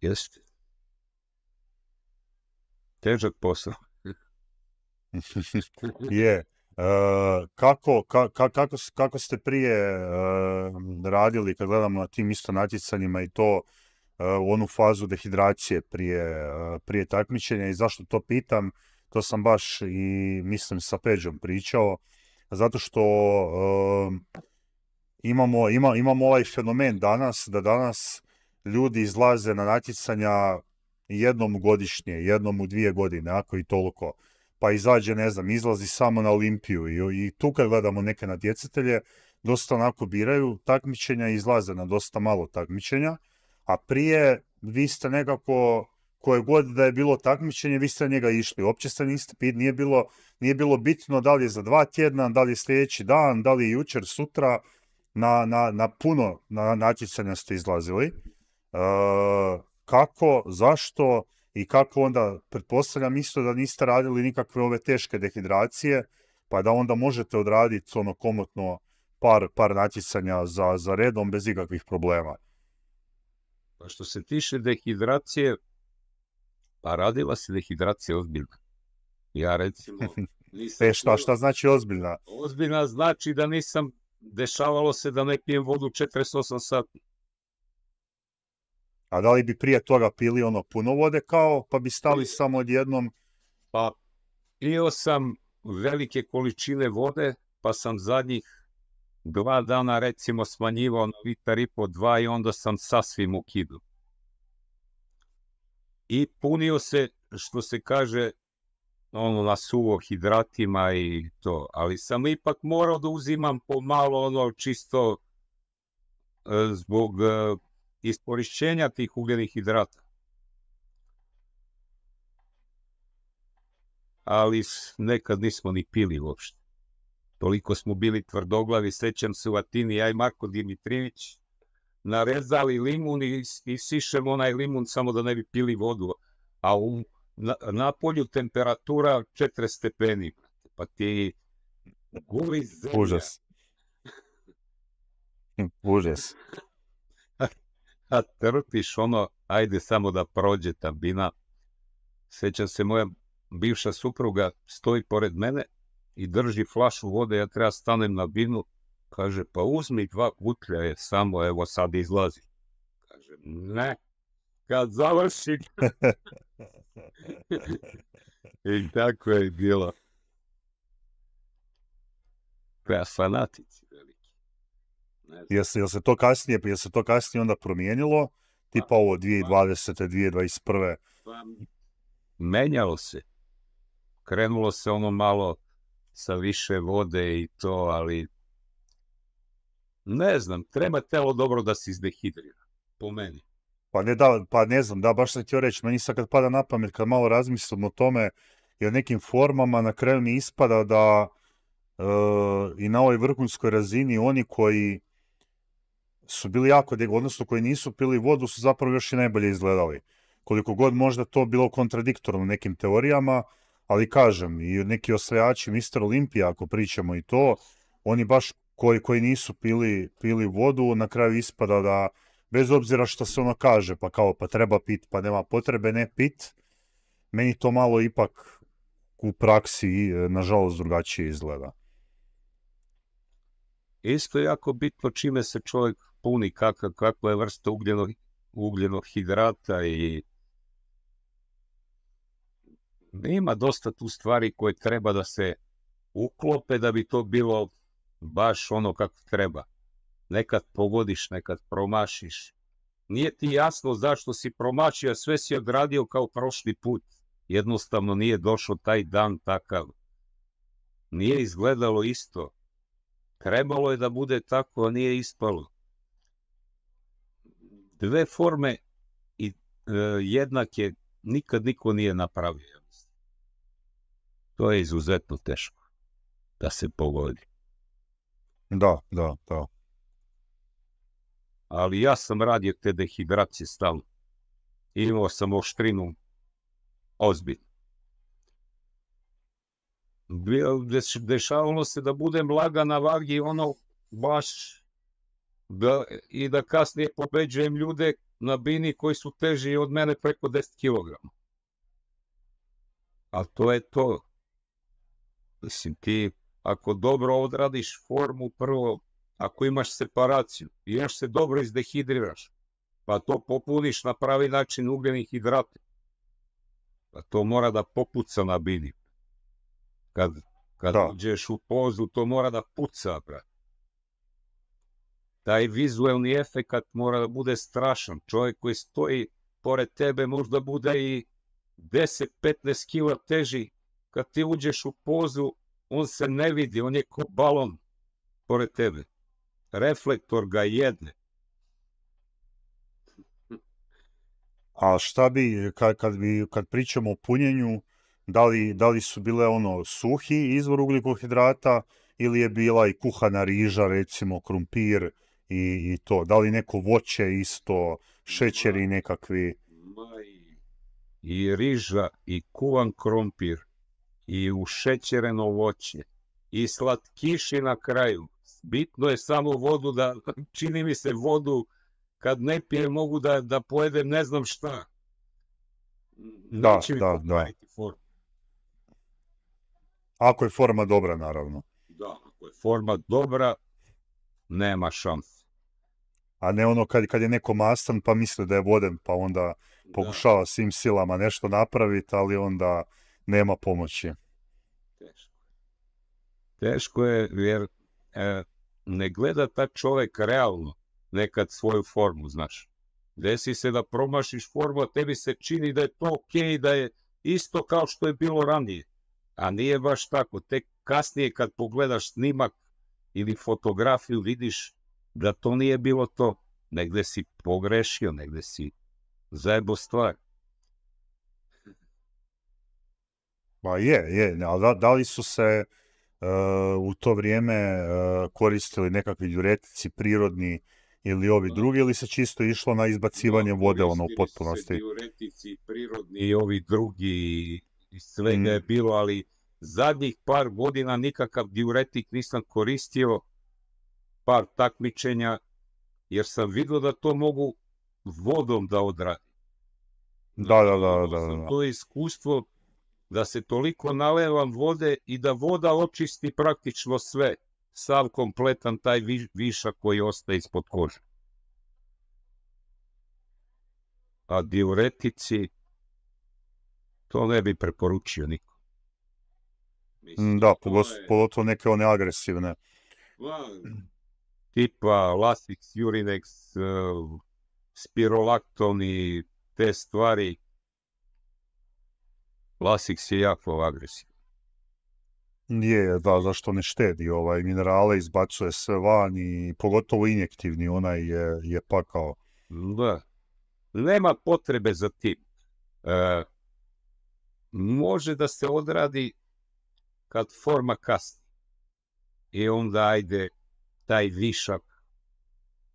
Jeste. Težak posao. *laughs* *laughs* je. E, kako, kako, ste prije e, radili, kad gledamo na tim isto natjecanjima i to e, u onu fazu dehidracije prije, prije takmičenja i zašto to pitam, to sam baš i mislim sa Peđom pričao, zato što imamo, imamo ovaj fenomen danas, da danas ljudi izlaze na natjecanja jednom godišnje, jednom u dvije godine, ako i toliko. Pa izađe, ne znam, izlazi samo na Olimpiju i, i tu kad gledamo neke natjecatelje, dosta onako biraju takmičenja i izlaze na dosta malo takmičenja. A prije vi ste nekako, koje god da je bilo takmičenje, vi ste njega išli. Uopće ste niste, nije bilo, nije bilo bitno da li je za dva tjedna, da li je sljedeći dan, da li je jučer, sutra. Na, na, na puno na natjecanja ste izlazili. E, kako, zašto i kako onda, pretpostavljam isto da niste radili nikakve ove teške dehidracije, pa da onda možete odraditi ono komotno par, par natjecanja za, za redom bez ikakvih problema. Pa što se tiše dehidracije, pa radila se dehidracija ozbiljna. Ja recimo *laughs* nisam... e šta, znači ozbiljna? Ozbiljna znači da nisam, dešavalo se da ne pijem vodu 48 sati. A da li bi prije toga pili ono puno vode kao, pa bi stali samo odjednom? Pa, pio sam velike količine vode, pa sam zadnjih dva dana recimo smanjivao na litar i po dva i onda sam sasvim ukidu. I punio se, što se kaže, ono na suvo hidratima i to, ali sam ipak morao da uzimam pomalo ono čisto e, zbog e, iskorišćenja tih ugljenih hidrata. Ali nekad nismo ni pili uopšte. Toliko smo bili tvrdoglavi, sećam se u Atini, ja i Marko Dimitrijević, narezali limun i, sišemo onaj limun samo da ne bi pili vodu. A u na, polju temperatura četiri stepeni. Pa ti guli zemlja. Užas. *laughs* a trpiš ono, ajde samo da prođe ta bina. Sećam se, moja bivša supruga stoji pored mene i drži flašu vode, ja treba stanem na binu, kaže, pa uzmi dva gutlja je samo, evo sad izlazi. Kaže, ne, kad završi. *laughs* I tako je bilo. Pa Jel se, se to kasnije, jel se to kasnije onda promijenilo? Pa, Tipa ovo 2020. Pa. 2021. Pa, Menjalo se. Krenulo se ono malo sa više vode i to, ali ne znam, treba telo dobro da se izdehidrira, po meni. Pa ne, da, pa ne znam, da, baš sam htio reći, meni sad kad pada na pamet, kad malo razmislim o tome i o nekim formama, na kraju mi ispada da e, i na ovoj vrhunskoj razini oni koji su bili jako deg, odnosno koji nisu pili vodu su zapravo još i najbolje izgledali. Koliko god možda to bilo kontradiktorno nekim teorijama, ali kažem, i neki osvajači Mr. Olimpija, ako pričamo i to, oni baš koji, koji nisu pili, pili vodu, na kraju ispada da, bez obzira što se ono kaže, pa kao pa treba pit, pa nema potrebe ne pit, meni to malo ipak u praksi, e, nažalost, drugačije izgleda. Isto je jako bitno čime se čovjek puni, kakva, kakva je vrsta ugljenog, ugljenog hidrata i nema dosta tu stvari koje treba da se uklope da bi to bilo baš ono kako treba. Nekad pogodiš, nekad promašiš. Nije ti jasno zašto si promašio, sve si odradio kao prošli put. Jednostavno nije došao taj dan takav. Nije izgledalo isto. Trebalo je da bude tako, a nije ispalo dve forme i e, jednake nikad niko nije napravio. To je izuzetno teško da se pogodi. Da, da, da. Ali ja sam radio te dehidracije stalno. Imao sam oštrinu ozbiljno. Dešavalo se da budem laga na vagi, ono baš i da kasnije pobeđujem ljude na bini koji su teži od mene preko 10 kg. A to je to. Mislim, ti ako dobro odradiš formu prvo, ako imaš separaciju, još se dobro izdehidriraš, pa to popuniš na pravi način ugljenih hidrata. Pa to mora da popuca na bini. Kad, kad uđeš u pozu, to mora da puca, brate taj vizuelni efekat mora da bude strašan. Čovjek koji stoji pored tebe možda bude i 10-15 kila teži. Kad ti uđeš u pozu, on se ne vidi, on je ko balon pored tebe. Reflektor ga jedne. A šta bi, kad, kad, pričamo o punjenju, da li, su bile ono suhi izvor ugljikohidrata ili je bila i kuhana riža, recimo krumpir, i, to. Da li neko voće isto, šećeri nekakvi? i riža, i kuvan krompir, i ušećereno voće, i slatkiši na kraju. Bitno je samo vodu da, *laughs* čini mi se vodu, kad ne pijem mogu da, pojedem ne znam šta. Da, da, da. Ako je forma dobra, naravno. Da, ako je forma dobra, nema šanse a ne ono kad, kad je neko mastan pa misli da je voden, pa onda pokušava svim silama nešto napraviti, ali onda nema pomoći. Teško, je jer e, ne gleda ta čovjek realno nekad svoju formu, znaš. Desi se da promašiš formu, a tebi se čini da je to ok, da je isto kao što je bilo ranije. A nije baš tako. Tek kasnije kad pogledaš snimak ili fotografiju vidiš da to nije bilo to. Negde si pogrešio, negde si zajebo stvar. Pa je, je, ali da, li su se e, u to vrijeme e, koristili nekakvi djuretici prirodni ili ovi pa. drugi, ili se čisto išlo na izbacivanje vode ono u potpunosti? Diuretici, prirodni i ovi drugi i sve mm. je bilo, ali zadnjih par godina nikakav diuretik nisam koristio par takmičenja, jer sam vidio da to mogu vodom da odradim. Da, da, da, da, To je iskustvo da se toliko nalevam vode i da voda očisti praktično sve, sav kompletan taj višak koji ostaje ispod kože. A diuretici, to ne bi preporučio niko. da, pogotovo je... neke one agresivne tipa Lasix, Urinex, e, Spirolacton i te stvari, Lasix je jako agresivan. Nije, da, zašto ne štedi ovaj, minerale, izbacuje se van i pogotovo injektivni, onaj je, je pakao. Da, nema potrebe za tim. E, može da se odradi kad forma kasni. I onda ajde taj višak.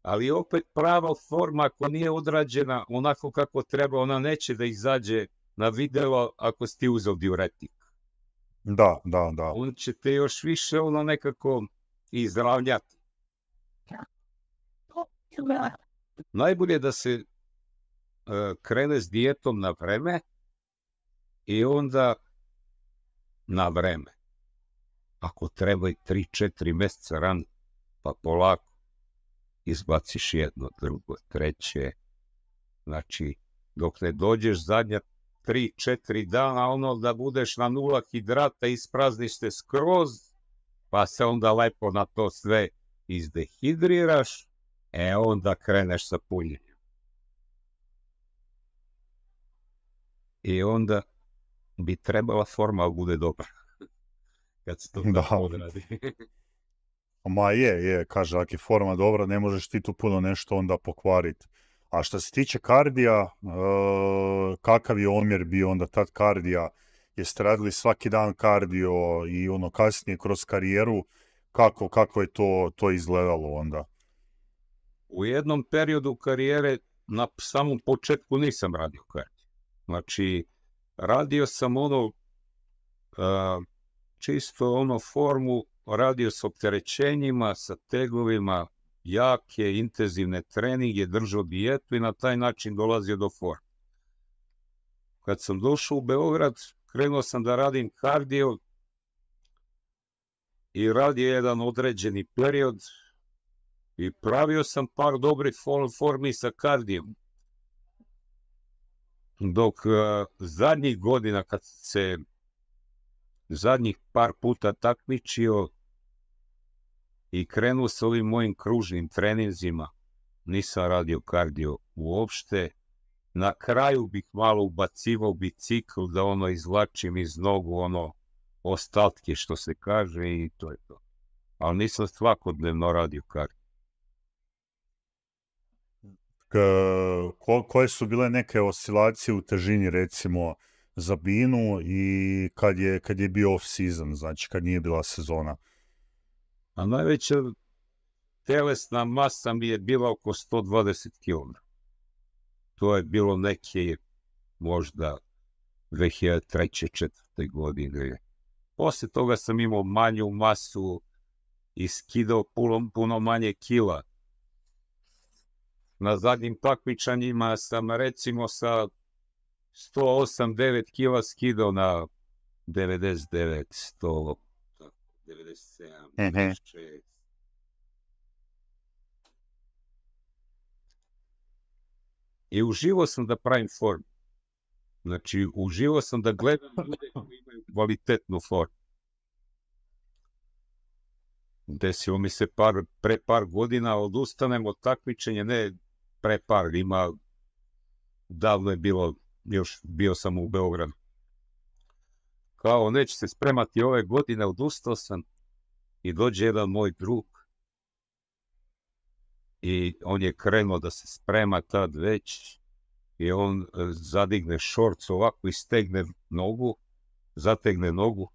Ali opet prava forma, ako nije odrađena onako kako treba, ona neće da izađe na video ako si ti uzeo diuretik. Da, da, da. On će te još više ono nekako izravljati. Najbolje da se e, krene s dijetom na vreme i onda na vreme. Ako treba i 3-4 mjeseca ranije pa polako izbaciš jedno, drugo, treće. Znači, dok ne dođeš zadnja tri, četiri dana, ono da budeš na nula hidrata, isprazniš se skroz, pa se onda lepo na to sve izdehidriraš, e onda kreneš sa punjenjem. I onda bi trebala forma, bude dobra. *laughs* Kad se to da odradi. *laughs* Ma je, je, kaže, ako je forma dobra, ne možeš ti tu puno nešto onda pokvariti. A što se tiče Kardija, e, kakav je omjer bio onda tad Kardija? Jeste radili svaki dan kardio i ono kasnije kroz karijeru? Kako, kako je to, to izgledalo onda? U jednom periodu karijere na samom početku nisam radio kardio. Znači, radio sam ono e, čisto ono formu radio s opterećenjima, sa tegovima, jake, intenzivne treninge, držao dijetu i na taj način dolazio do forme. Kad sam došao u Beograd, krenuo sam da radim kardio i radio jedan određeni period i pravio sam par dobrih formi sa kardijom. Dok e, zadnjih godina kad se zadnjih par puta takmičio, i krenuo sa ovim mojim kružnim treninzima. Nisam radio kardio uopšte. Na kraju bih malo ubacivao bicikl da ono izvlačim iz nogu ono ostatke što se kaže i to je to. Ali nisam svakodnevno radio kardio. Ko, koje su bile neke oscilacije u težini recimo za Binu i kad je, kad je bio off-season, znači kad nije bila sezona? a najveća telesna masa mi je bila oko 120 kg. To je bilo neke možda 2003. 4. godine. Poslije toga sam imao manju masu i skidao puno, manje kila. Na zadnjim takmičanjima sam recimo sa 108-9 kila skidao na 99-100 Hm, hm. I uživo sam da pravim form. Znači, uživo sam da gledam *laughs* ljude koji imaju kvalitetnu formu. Desilo mi se par, pre par godina, odustanem od takmičenja, ne pre par, ima, davno je bilo, još bio sam u Beogradu kao neće se spremati ove godine, odustao sam i dođe jedan moj drug i on je krenuo da se sprema tad već i on e, zadigne šorc ovako i stegne nogu, zategne nogu,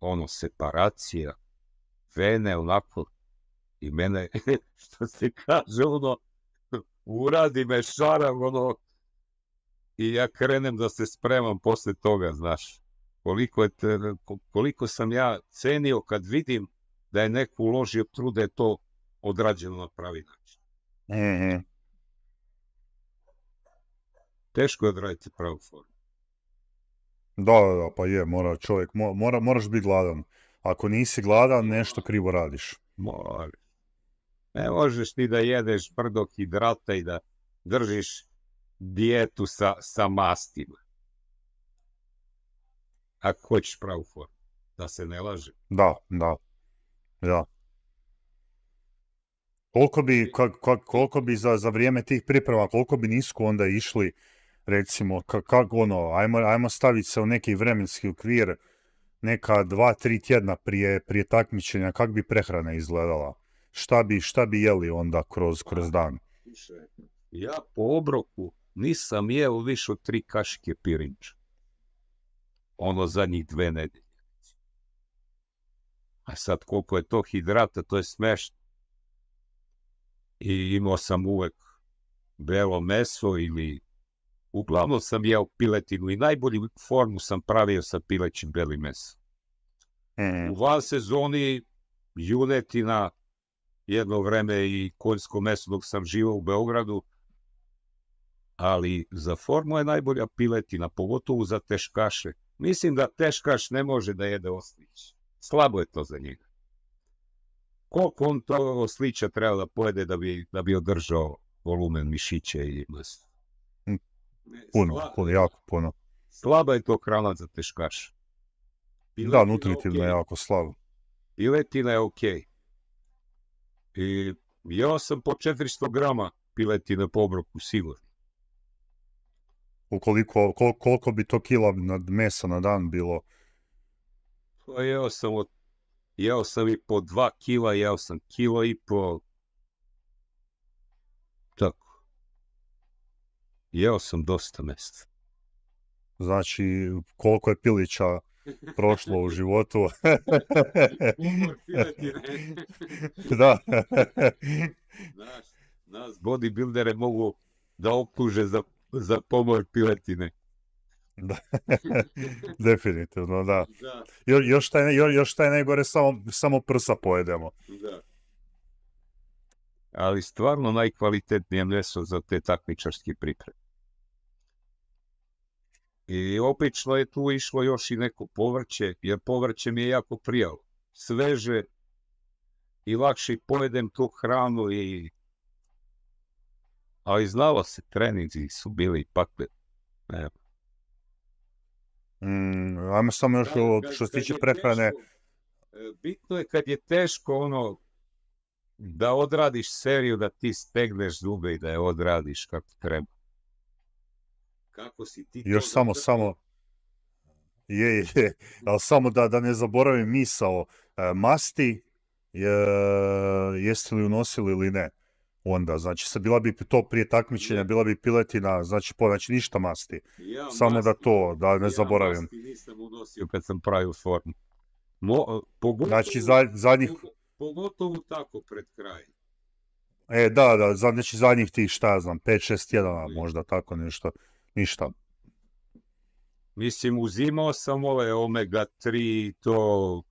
ono separacija, vene onako i mene, *laughs* što se kaže, ono, uradi me šaram, ono, i ja krenem da se spremam posle toga, znaš koliko, je, koliko sam ja cenio kad vidim da je neko uložio trude to odrađeno na pravi način. E, e. Teško je odraditi pravu formu. Da, da, pa je, mora čovjek, mora, moraš biti gladan. Ako nisi gladan, nešto krivo radiš. Mora. Ne možeš ti da jedeš brdo hidrata i da držiš dijetu sa, sa mastima ako hoćeš pravu formu. Da se ne laže. Da, da. Da. Koliko bi, znači- koliko bi za, za vrijeme tih priprema, koliko bi nisko onda išli, recimo, kako ono, ajmo, ajmo staviti se u neki vremenski okvir, neka dva, tri tjedna prije, prije takmičenja, kak bi prehrana izgledala? Šta bi, šta bi jeli onda kroz, kroz dan? Ja po obroku nisam jeo više od tri kašike pirinča ono zadnjih dve nedelje. A sad koliko je to hidrata, to je smešno. I imao sam uvek belo meso ili uglavnom sam jeo piletinu i najbolju formu sam pravio sa pilećim belim mesom. E. U van sezoni junetina, jedno vreme i konjsko meso dok sam živo u Beogradu, ali za formu je najbolja piletina, pogotovo za teškaše. Mislim da teškaš ne može da jede oslić. Slabo je to za njega. Koliko on to oslića treba da pojede da bi, da bi održao volumen mišiće i mjesto? Hm. Puno, puno, jako puno. Slaba je to hrana za teškaš. Piletina da, nutritivno je jako slabo. Piletina je ok. I jeo sam po 400 grama piletine po obroku, sigurno. Ukoliko, koliko bi to kila nad mesa na dan bilo? Pa jeo sam, od, jeo sam i po dva kila, jeo sam kilo i po... Tako. Jeo sam dosta mesta. Znači, koliko je pilića prošlo u životu. *laughs* da. nas, nas bodybuildere mogu da optuže za za pomoć piletine. Da. *laughs* Definitivno, da. još, taj, je najgore samo, samo prsa pojedemo. Da. Ali stvarno najkvalitetnije meso za te takmičarske pripreme. I obično je tu išlo još i neko povrće, jer povrće mi je jako prijalo. Sveže i lakše pojedem tu hranu i ali znalo se, treninzi su bili ipak, mm, ajmo samo još što se tiče prehrane. E, bitno je kad je teško ono da odradiš seriju, da ti stegneš zube i da je odradiš kako treba. Kako si ti Još samo, samo, je, je, je, ali samo da, da ne zaboravim misao, e, masti, je, jeste li unosili ili ne onda, znači, sa, bila bi to prije takmičenja, bila bi piletina, znači, po, znači ništa masti. Ja Samo da to, da ne ja zaboravim. Masti nisam unosio kad sam pravio formu. Mo, e, znači, za, zadnjih... Pogotovo tako pred kraj. E, da, da, znači zadnjih tih, šta ja znam, 5-6 tjedana možda, tako nešto, ništa. Mislim, uzimao sam ove ovaj omega 3 i to,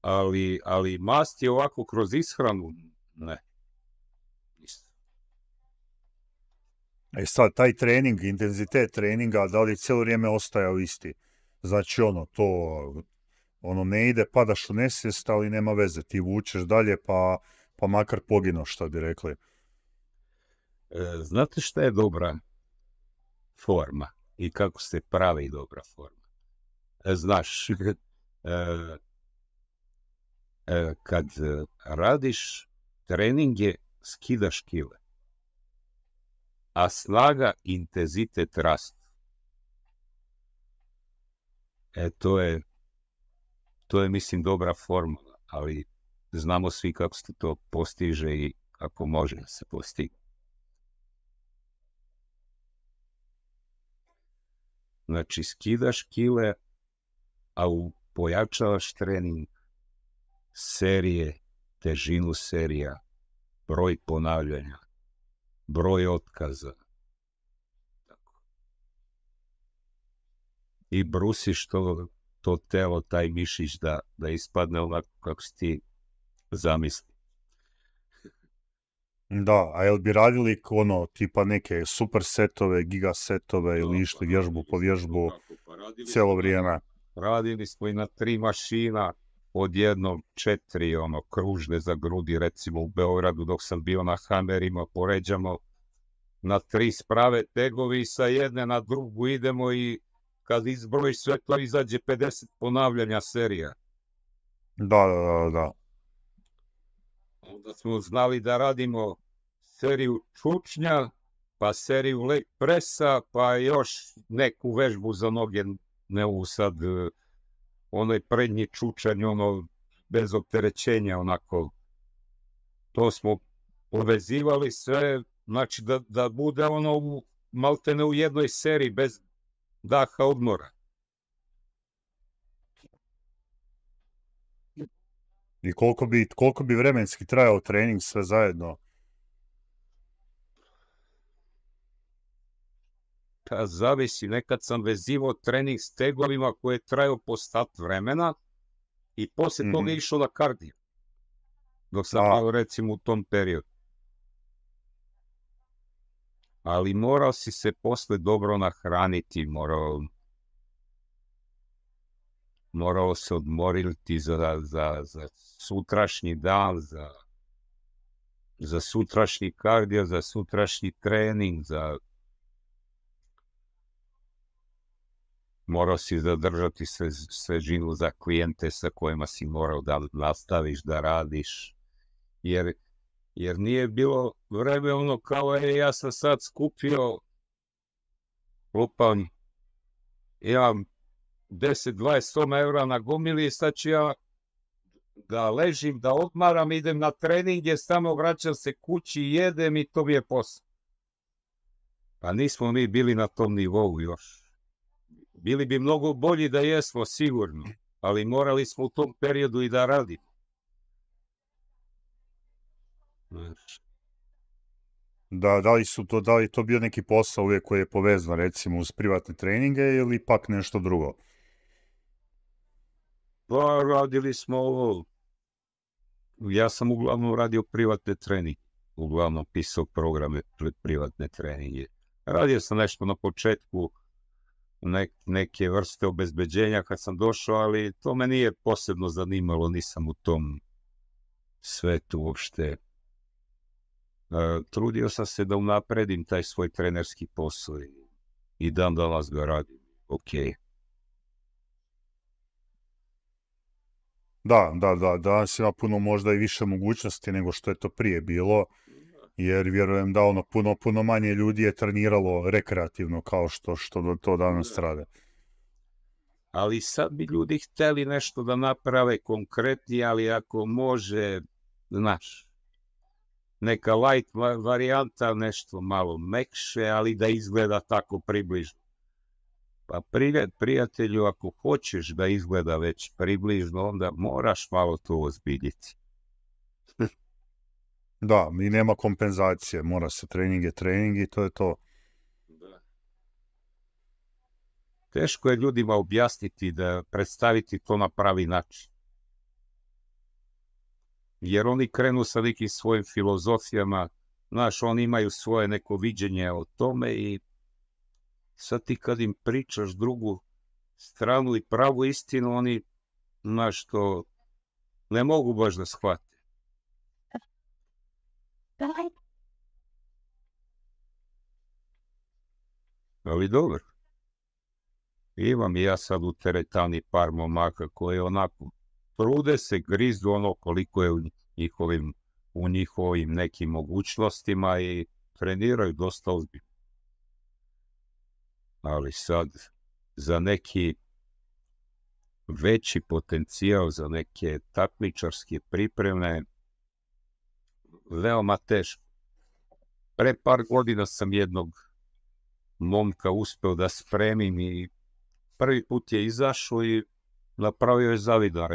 ali, ali masti ovako kroz ishranu, ne. E sad, taj trening, intenzitet treninga, da li je cijelo vrijeme ostajao isti? Znači, ono, to, ono, ne ide, padaš u nesvijest, ali nema veze, ti vučeš dalje, pa, pa makar pogino, što bi rekli. E, znate šta je dobra forma i kako se pravi dobra forma? E, znaš, *laughs* e, kad radiš treninge, skidaš kile a snaga intenzitet rast. E, to je, to je, mislim, dobra formula, ali znamo svi kako se to postiže i kako može se postići. Znači, skidaš kile, a pojačavaš trening serije, težinu serija, broj ponavljanja, broj otkaza. I brusiš što to telo, taj mišić da, da ispadne onako kako si ti zamisli. *laughs* Da, a jel bi radili ono, tipa neke super setove, giga setove ili pa išli vježbu po vježbu pa cijelo vrijeme? Radili smo i na tri mašina, odjednom četiri ono, kružne za grudi, recimo u Beogradu dok sam bio na Hamerima, poređamo na tri sprave tegovi sa jedne na drugu idemo i kad izbrojiš sve to izađe 50 ponavljanja serija. Da, da, da, da. Onda smo znali da radimo seriju čučnja, pa seriju leg presa, pa još neku vežbu za noge, ne u sad onaj prednji čučanj, ono, bez opterećenja, onako. To smo povezivali sve, znači da, da bude ono u, malte u jednoj seriji, bez daha odmora. I koliko bi, koliko bi vremenski trajao trening sve zajedno? pa zavisi, nekad sam vezivao trening s tegovima koje je trajao po sat vremena i poslije mm-hmm. toga mhm. išao na kardio. Dok sam recimo u tom periodu. Ali morao si se posle dobro nahraniti, morao morao se odmoriti za, za, za sutrašnji dan, za, za sutrašnji kardio, za sutrašnji trening, za morao si zadržati sve, svežinu za klijente sa kojima si morao da nastaviš, da radiš, jer, jer nije bilo vreme ono kao je, ja sam sad skupio, lupanj, imam 10, 20, 100 eura na gomili i sad ću ja da ležim, da odmaram, idem na trening gdje samo vraćam se kući, jedem i to mi je posao. Pa nismo mi bili na tom nivou još. Bili bi mnogo bolji da jesmo sigurno, ali morali smo u tom periodu i da radimo. Da, da li su to, da li to bio neki posao uvijek koji je povezan recimo uz privatne treninge ili pak nešto drugo? Pa radili smo ovo, ja sam uglavnom radio privatne treninge, uglavnom pisao programe privatne treninge. Radio sam nešto na početku, neke vrste obezbeđenja kad sam došao, ali to me nije posebno zanimalo, nisam u tom svetu uopšte. E, trudio sam se da unapredim taj svoj trenerski posao i, dam dan danas ga radim. Ok. Da, da, da, danas ima puno možda i više mogućnosti nego što je to prije bilo jer vjerujem da ono puno, puno manje ljudi je treniralo rekreativno kao što, što to danas rade. Ali sad bi ljudi htjeli nešto da naprave konkretnije, ali ako može, znaš, neka light varijanta, nešto malo mekše, ali da izgleda tako približno. Pa prijatelju, ako hoćeš da izgleda već približno, onda moraš malo to ozbiljiti. Da, i nema kompenzacije, mora se trening je trening i to je to. Teško je ljudima objasniti da predstaviti to na pravi način. Jer oni krenu sa nekim svojim filozofijama, znaš, oni imaju svoje neko viđenje o tome i sad ti kad im pričaš drugu stranu i pravu istinu, oni, znaš, to ne mogu baš da shvati. Ali dobro. Imam ja sad u teretani par momaka koje onako trude se grizu ono koliko je u njihovim, u njihovim nekim mogućnostima i treniraju dosta ozbiljno. Ali sad za neki veći potencijal, za neke takmičarske pripreme, veoma teško. Pre par godina sam jednog momka uspeo da spremim i prvi put je izašao i napravio je zavidan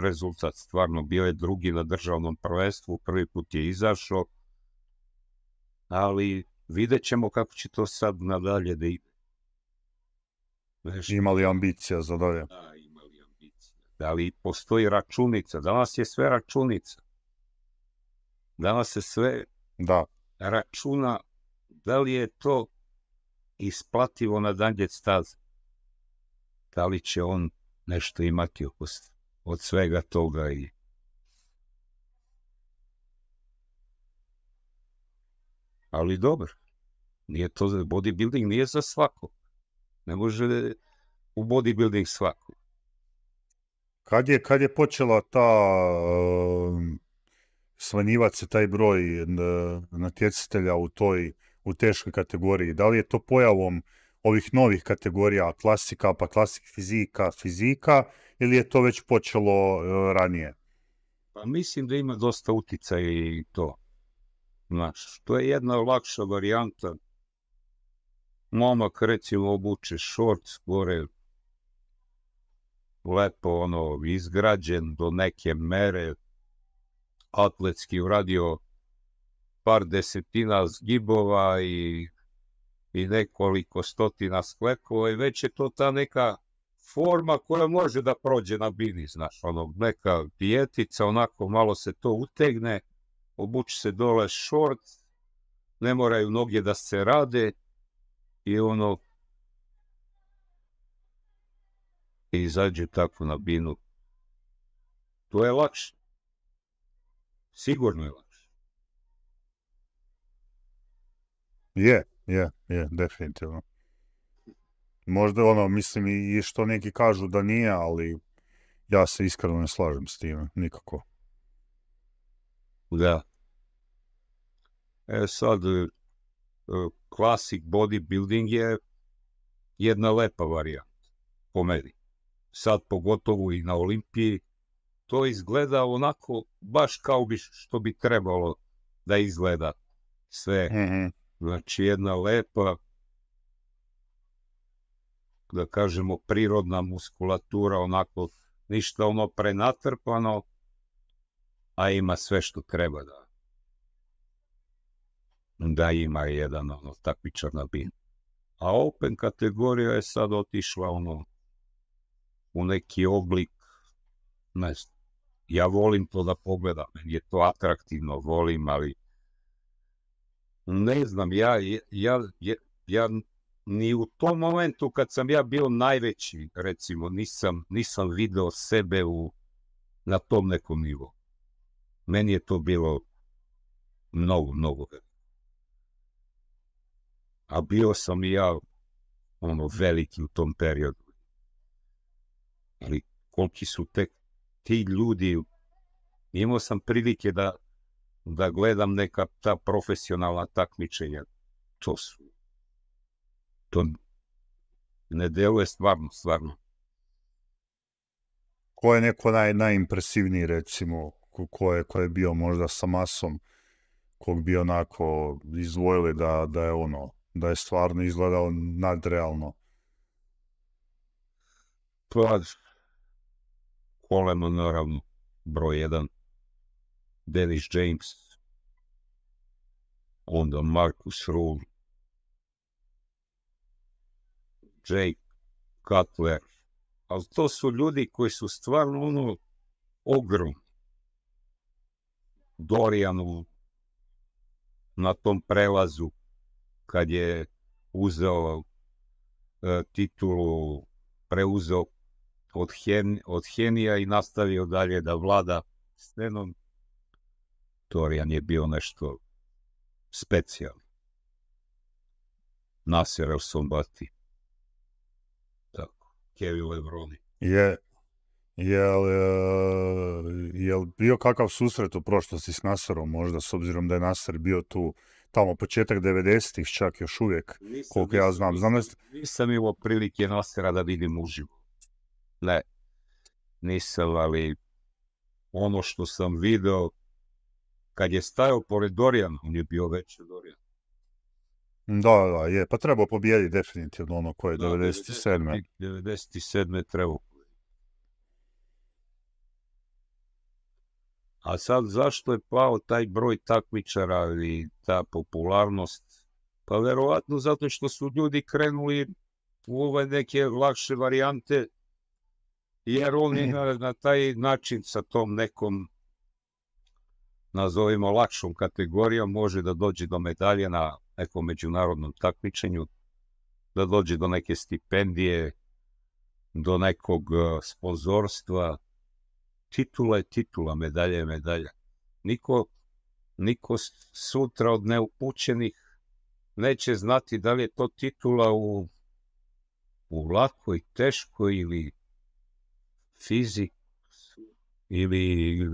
rezultat. Stvarno, bio je drugi na državnom prvenstvu, prvi put je izašao, ali vidjet ćemo kako će to sad nadalje da ide. Veš, imali ambicija za dalje. Da, imali ambicija. Da li postoji računica? Danas je sve računica. Danas se sve da. računa da li je to isplativo na danje staze. Da li će on nešto imati od svega toga i ali dobro. Nije to, bodybuilding nije za svako. Ne može u bodybuilding svako. Kad je, kad je počela ta um, smanjivati se taj broj e, natjecatelja u toj u teškoj kategoriji. Da li je to pojavom ovih novih kategorija klasika, pa klasik fizika, fizika ili je to već počelo e, ranije? Pa mislim da ima dosta utjecaj i to. Znaš, to je jedna lakša varijanta. Momak recimo obuče šort gore lepo ono izgrađen do neke mere, atletski uradio par desetina zgibova i, i nekoliko stotina sklekova i već je to ta neka forma koja može da prođe na bini, znaš, ono, neka dijetica, onako malo se to utegne, obuči se dole šort, ne moraju noge da se rade i ono, izađe tako na binu. To je lakše. Sigurno je lakše. Je, je, je, definitivno. Možda ono, mislim i što neki kažu da nije, ali ja se iskreno ne slažem s time, nikako. Da. E sad, e, klasik bodybuilding je jedna lepa varijanta, po meni. Sad pogotovo i na Olimpiji, to izgleda onako baš kao bi što bi trebalo da izgleda sve. Znači jedna lepa, da kažemo, prirodna muskulatura, onako ništa ono prenatrpano, a ima sve što treba da da ima jedan ono takvičar na bin. A open kategorija je sad otišla ono u neki oblik, ne znam, ja volim to da pogledam, meni je to atraktivno, volim, ali ne znam, ja, ja, ja, ni u tom momentu kad sam ja bio najveći, recimo, nisam, nisam video sebe u, na tom nekom nivou. Meni je to bilo mnogo, mnogo A bio sam i ja ono veliki u tom periodu. Ali koliki su tek ti ljudi, imao sam prilike da, da gledam neka ta profesionalna takmičenja. To su, to ne deluje stvarno, stvarno. Ko je neko najimpresivniji, recimo, ko je, ko je bio možda sa masom, kog bi onako izvojili da, da je ono, da je stvarno izgledao nadrealno? Pa, Coleman, naravno, broj jedan, Dennis James, onda Marcus Rule, Jake Cutler, ali to su ljudi koji su stvarno ono ogrom. Dorijanu na tom prelazu kad je uzeo e, titulu, preuzeo od, Henija i nastavio dalje da vlada njenom. Torijan je bio nešto specijalno. Nasir u Sombati. Tako, Kevi Lebroni. Je, Je li e, bio kakav susret u prošlosti s Nasarom možda, s obzirom da je Nasar bio tu tamo početak 90-ih čak još uvijek, koliko ja znam. Znam nisam, nisam imao prilike Nasara da vidim uživo. Ne, nisam, ali ono što sam video, kad je stajao pored Dorijana, on je bio već Dorijan. Da, da, je, pa treba pobijediti definitivno ono koje je 97. 97. 97. treba A sad zašto je pao taj broj takmičara i ta popularnost? Pa verovatno zato što su ljudi krenuli u ove neke lakše varijante jer on je *laughs* na, taj način sa tom nekom nazovimo lakšom kategorijom, može da dođe do medalje na nekom međunarodnom takmičenju, da dođe do neke stipendije, do nekog e, sponzorstva. Titula je titula, medalja je medalja. Niko, niko sutra od neupućenih neće znati da li je to titula u, u lakoj, teškoj ili fizik ili e,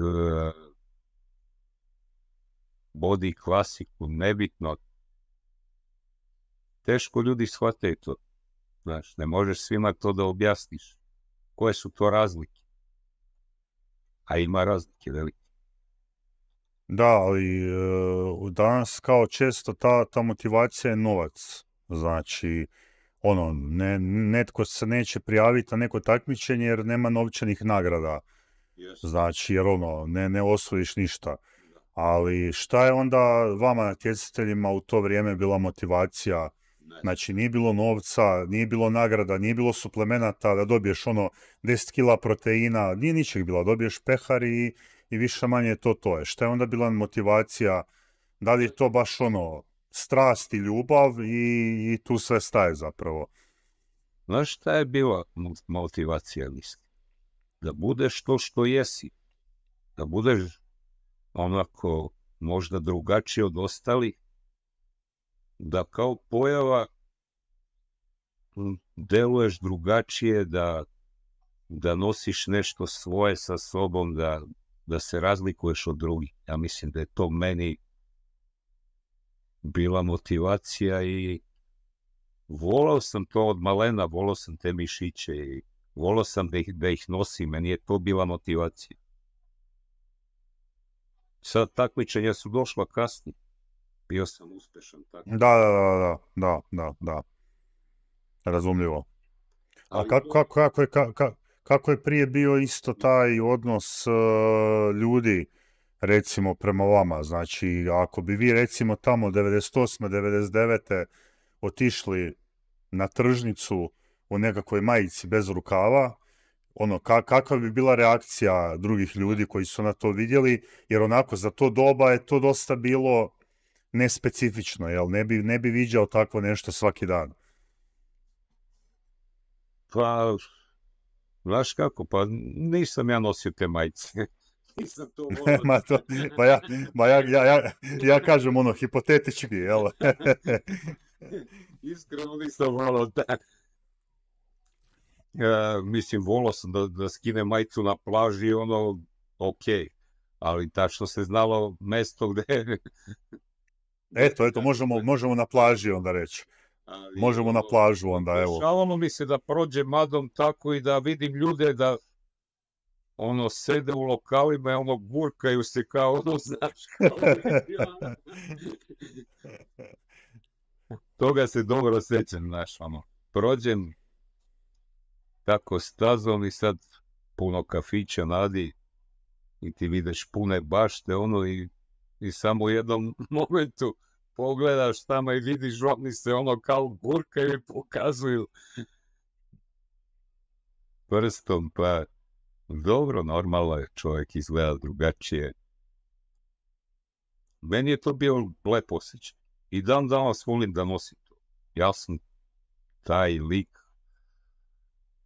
body klasiku, nebitno. Teško ljudi shvate to. Znaš, ne možeš svima to da objasniš. Koje su to razlike? A ima razlike velike. Da, ali e, danas kao često ta motivacija je novac. Znači, ono, ne, netko se neće prijaviti na neko takmičenje jer nema novčanih nagrada. Yes. Znači, jer ono, ne, ne osvojiš ništa. Ali šta je onda vama natjecateljima u to vrijeme bila motivacija? Znači, nije bilo novca, nije bilo nagrada, nije bilo suplemenata da dobiješ ono 10 kila proteina, nije ničeg bila, dobiješ pehar i, i više manje to to je. Šta je onda bila motivacija? Da li je to baš ono, strast i ljubav i, i tu sve staje zapravo. Znaš šta je bila motivacija Da budeš to što jesi. Da budeš onako možda drugačije od ostalih. Da kao pojava deluješ drugačije, da, da nosiš nešto svoje sa sobom, da, da se razlikuješ od drugih. Ja mislim da je to meni bila motivacija i volao sam to od malena, volao sam te mišiće i volao sam da ih, da ih nosim, meni je to bila motivacija. Sad takmičenja su došla kasnije. Bio sam uspešan. Tako. Da, da, da, da, da, Razumljivo. A kako, kako, kako, je, kako, je prije bio isto taj odnos e, ljudi? recimo prema vama. Znači, ako bi vi recimo tamo 98. 99. otišli na tržnicu u nekakvoj majici bez rukava, ono, kakva bi bila reakcija drugih ljudi koji su na to vidjeli, jer onako za to doba je to dosta bilo nespecifično, jel? Ne bi, ne bi viđao takvo nešto svaki dan. Pa, znaš kako, pa nisam ja nosio te majice pa *laughs* *laughs* ja, ja, ja, ja, *laughs* kažem ono, hipotetički, jel? Iskreno nisam volio da... mislim, volio sam da, da skine majicu na plaži, ono, ok, ali što se znalo mesto gde... eto, eto, možemo, možemo na plaži onda reći. Ali, možemo na plažu onda, evo. Šalamo mi se da prođe madom tako i da vidim ljude da ono sede u lokalima i ono burkaju se kao ono znaš *laughs* Toga se dobro sjećam, znaš, ono. Prođem tako stazom i sad puno kafića nadi i ti vidiš pune bašte, ono, i, i samo u jednom *laughs* momentu pogledaš tamo i vidiš oni se ono kao burkaju i pokazuju prstom, pa dobro, normalno je, čovjek izgleda drugačije. Meni je to bio lep osjećaj. I dan danas volim da nosim to. Ja sam taj lik,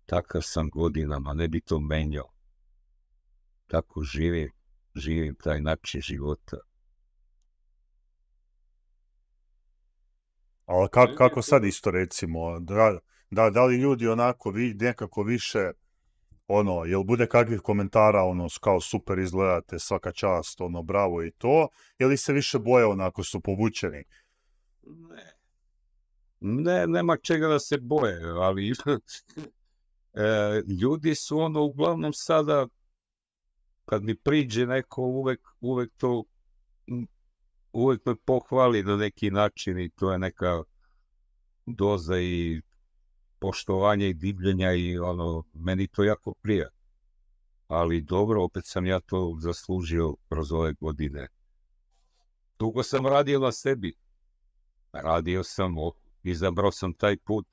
takav sam godinama, ne bi to menjao. Tako živim, živim taj način života. Ali kako, sad isto recimo, da, da, li ljudi onako nekako više ono, jel bude kakvih komentara, ono, kao super izgledate, svaka čast, ono, bravo i to, ili se više boje onako su povučeni? Ne. ne nema čega da se boje, ali *laughs* e, ljudi su ono, uglavnom sada, kad mi priđe neko, uvek, uvek to, uvek me pohvali na neki način i to je neka doza i poštovanje i divljenja i ono, meni to jako prija. Ali dobro, opet sam ja to zaslužio kroz ove godine. Dugo sam radio na sebi. Radio sam, izabrao sam taj put.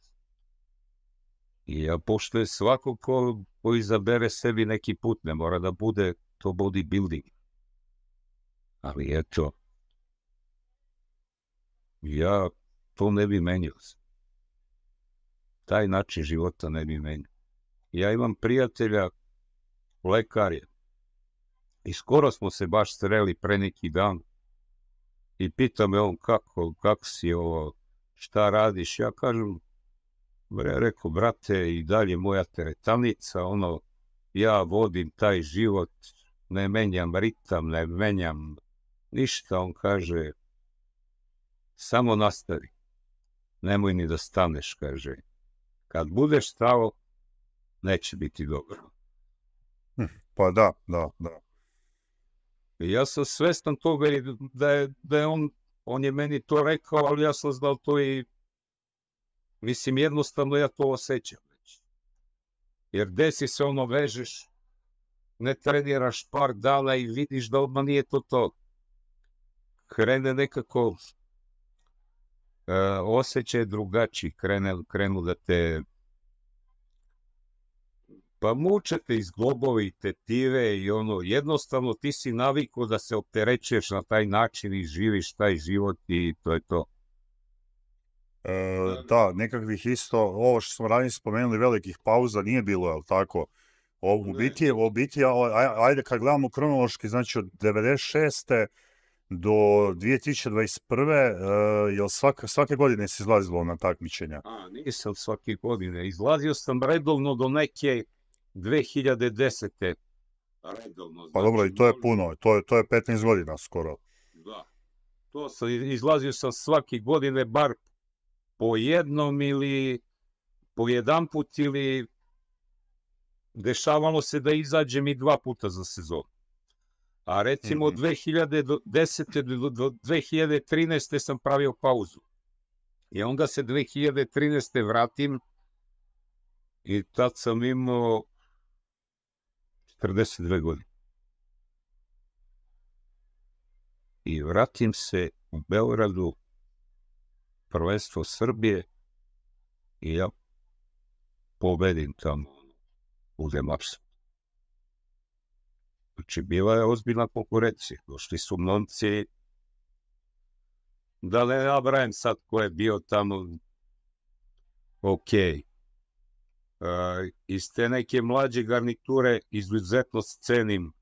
I ja poštujem svako ko, ko izabere sebi neki put, ne mora da bude to bodybuilding. Ali eto, ja to ne bi menio taj način života ne bi menio. Ja imam prijatelja, lekar je, i skoro smo se baš sreli pre neki dan i pita me on kako, kako si ovo, šta radiš, ja kažem, bre, rekao, brate, i dalje moja teretanica, ono, ja vodim taj život, ne menjam ritam, ne menjam ništa, on kaže, samo nastavi, nemoj ni da staneš, kaže, kad budeš stao, neće biti dobro. Hm, pa da, da, da. Ja sam svestan toga i da je, da je on, on je meni to rekao, ali ja sam znao to i, mislim, jednostavno ja to osjećam već. Jer desi se ono, vežeš, ne treniraš par dana i vidiš da odmah nije to to. Krene nekako E, osjećaj drugačiji, krenu, da te pa iz globovi te tive i ono, jednostavno ti si naviko da se opterećuješ na taj način i živiš taj život i to je to. E, da, nekakvih isto, ovo što smo ranije spomenuli, velikih pauza nije bilo, jel tako? u biti, u ajde kad gledamo kronološki, znači od 96 do 2021. Eh, jel svake godine se izlazilo na takmičenja? A, nisam svake godine. Izlazio sam redovno do neke 2010. pa dobro, znači i to je puno. To je, to je 15 godina skoro. Da. To sam, izlazio sam svake godine bar po jednom ili po jedan put ili dešavalo se da izađem i dva puta za sezon. A recimo od mhm. 2010. do 2013. sam pravio pauzu. I onda se 2013. vratim i tad sam imao 42 godine. I vratim se u Beogradu, prvenstvo Srbije, i ja pobedim tamo u Demapsu. Znači, bila je ozbiljna konkurencija. Došli su momci, da ne nabrajem sad ko je bio tamo, ok. E, iz te neke mlađe garniture izuzetno scenim cenim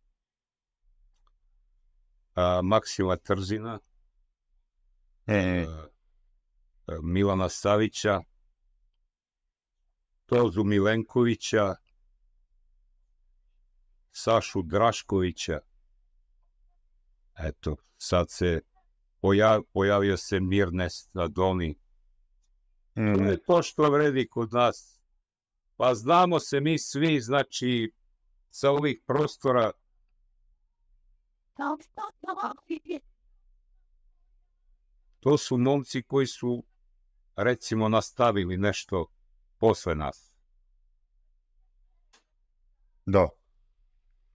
Maksima Trzina, e. e Milana Savića, Tozu Milenkovića, Sašu Draškovića. Eto, sad se pojavio se Mirne na Mm. Mm-hmm. To to što vredi kod nas. Pa znamo se mi svi, znači, sa ovih prostora. To su momci koji su, recimo, nastavili nešto posle nas. Da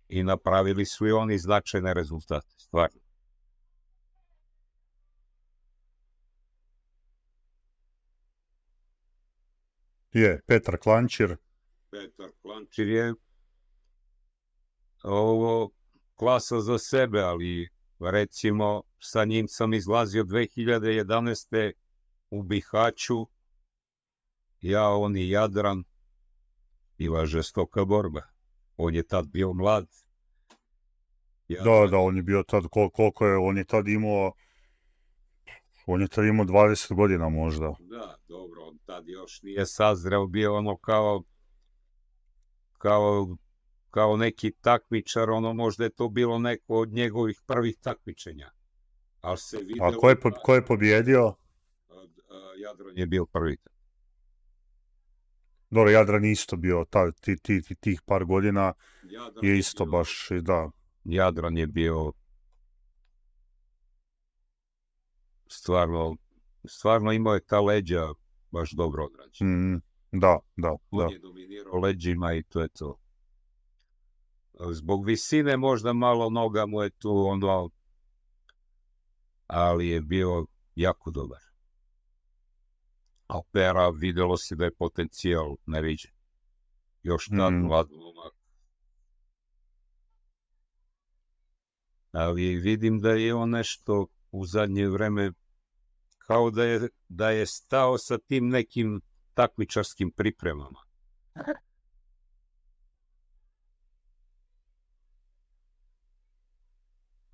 i napravili su i oni značajne rezultate, stvarno. Je, Petar Klančir. Petar Klančir je ovo klasa za sebe, ali recimo sa njim sam izlazio 2011. u Bihaću, ja, on i Jadran, bila žestoka borba on je tad bio mlad. da, da, on je bio tad, koliko je, on je tad imao, on je tad imao 20 godina možda. Da, dobro, on tad još nije sazreo, bio ono kao, kao, kao neki takmičar, ono možda je to bilo neko od njegovih prvih takmičenja. Ali se A ko je, ko je pobjedio? E, Jadron je bio prvi. Dobro, Jadran je isto bio ti, ti, tih par godina. je isto baš, da. Jadran je bio stvarno, stvarno imao je ta leđa baš dobro odrađena. Mm-hmm. da, da. On da. je dominirao leđima i to je to. Zbog visine možda malo noga mu je tu ono, ali je bio jako dobar afera vidjelo se da je potencijal neviđen. Još tad mm. Ali vidim da je on nešto u zadnje vreme kao da je, da je stao sa tim nekim takmičarskim pripremama.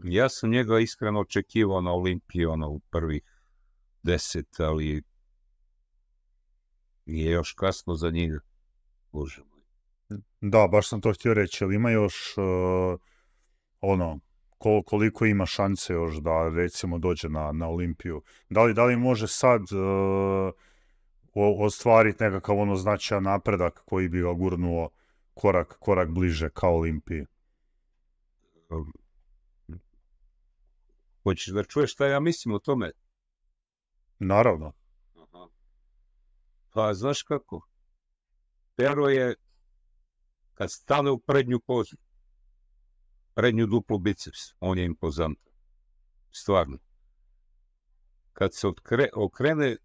Ja sam njega iskreno očekivao na Olimpiju ono, u prvih deset, ali nije još kasno za njega. Bože Da, baš sam to htio reći, ali ima još e, ono, koliko ima šanse još da recimo dođe na, na Olimpiju. Da li, da li može sad e, ostvariti nekakav ono značajan napredak koji bi ga gurnuo korak, korak bliže ka Olimpiji? Um, hoćeš da čuješ šta ja mislim o tome? Naravno. Pa znaš kako? Pero je kad stane u prednju kozu, prednju duplu biceps, on je impozantan. Stvarno. Kad se okrene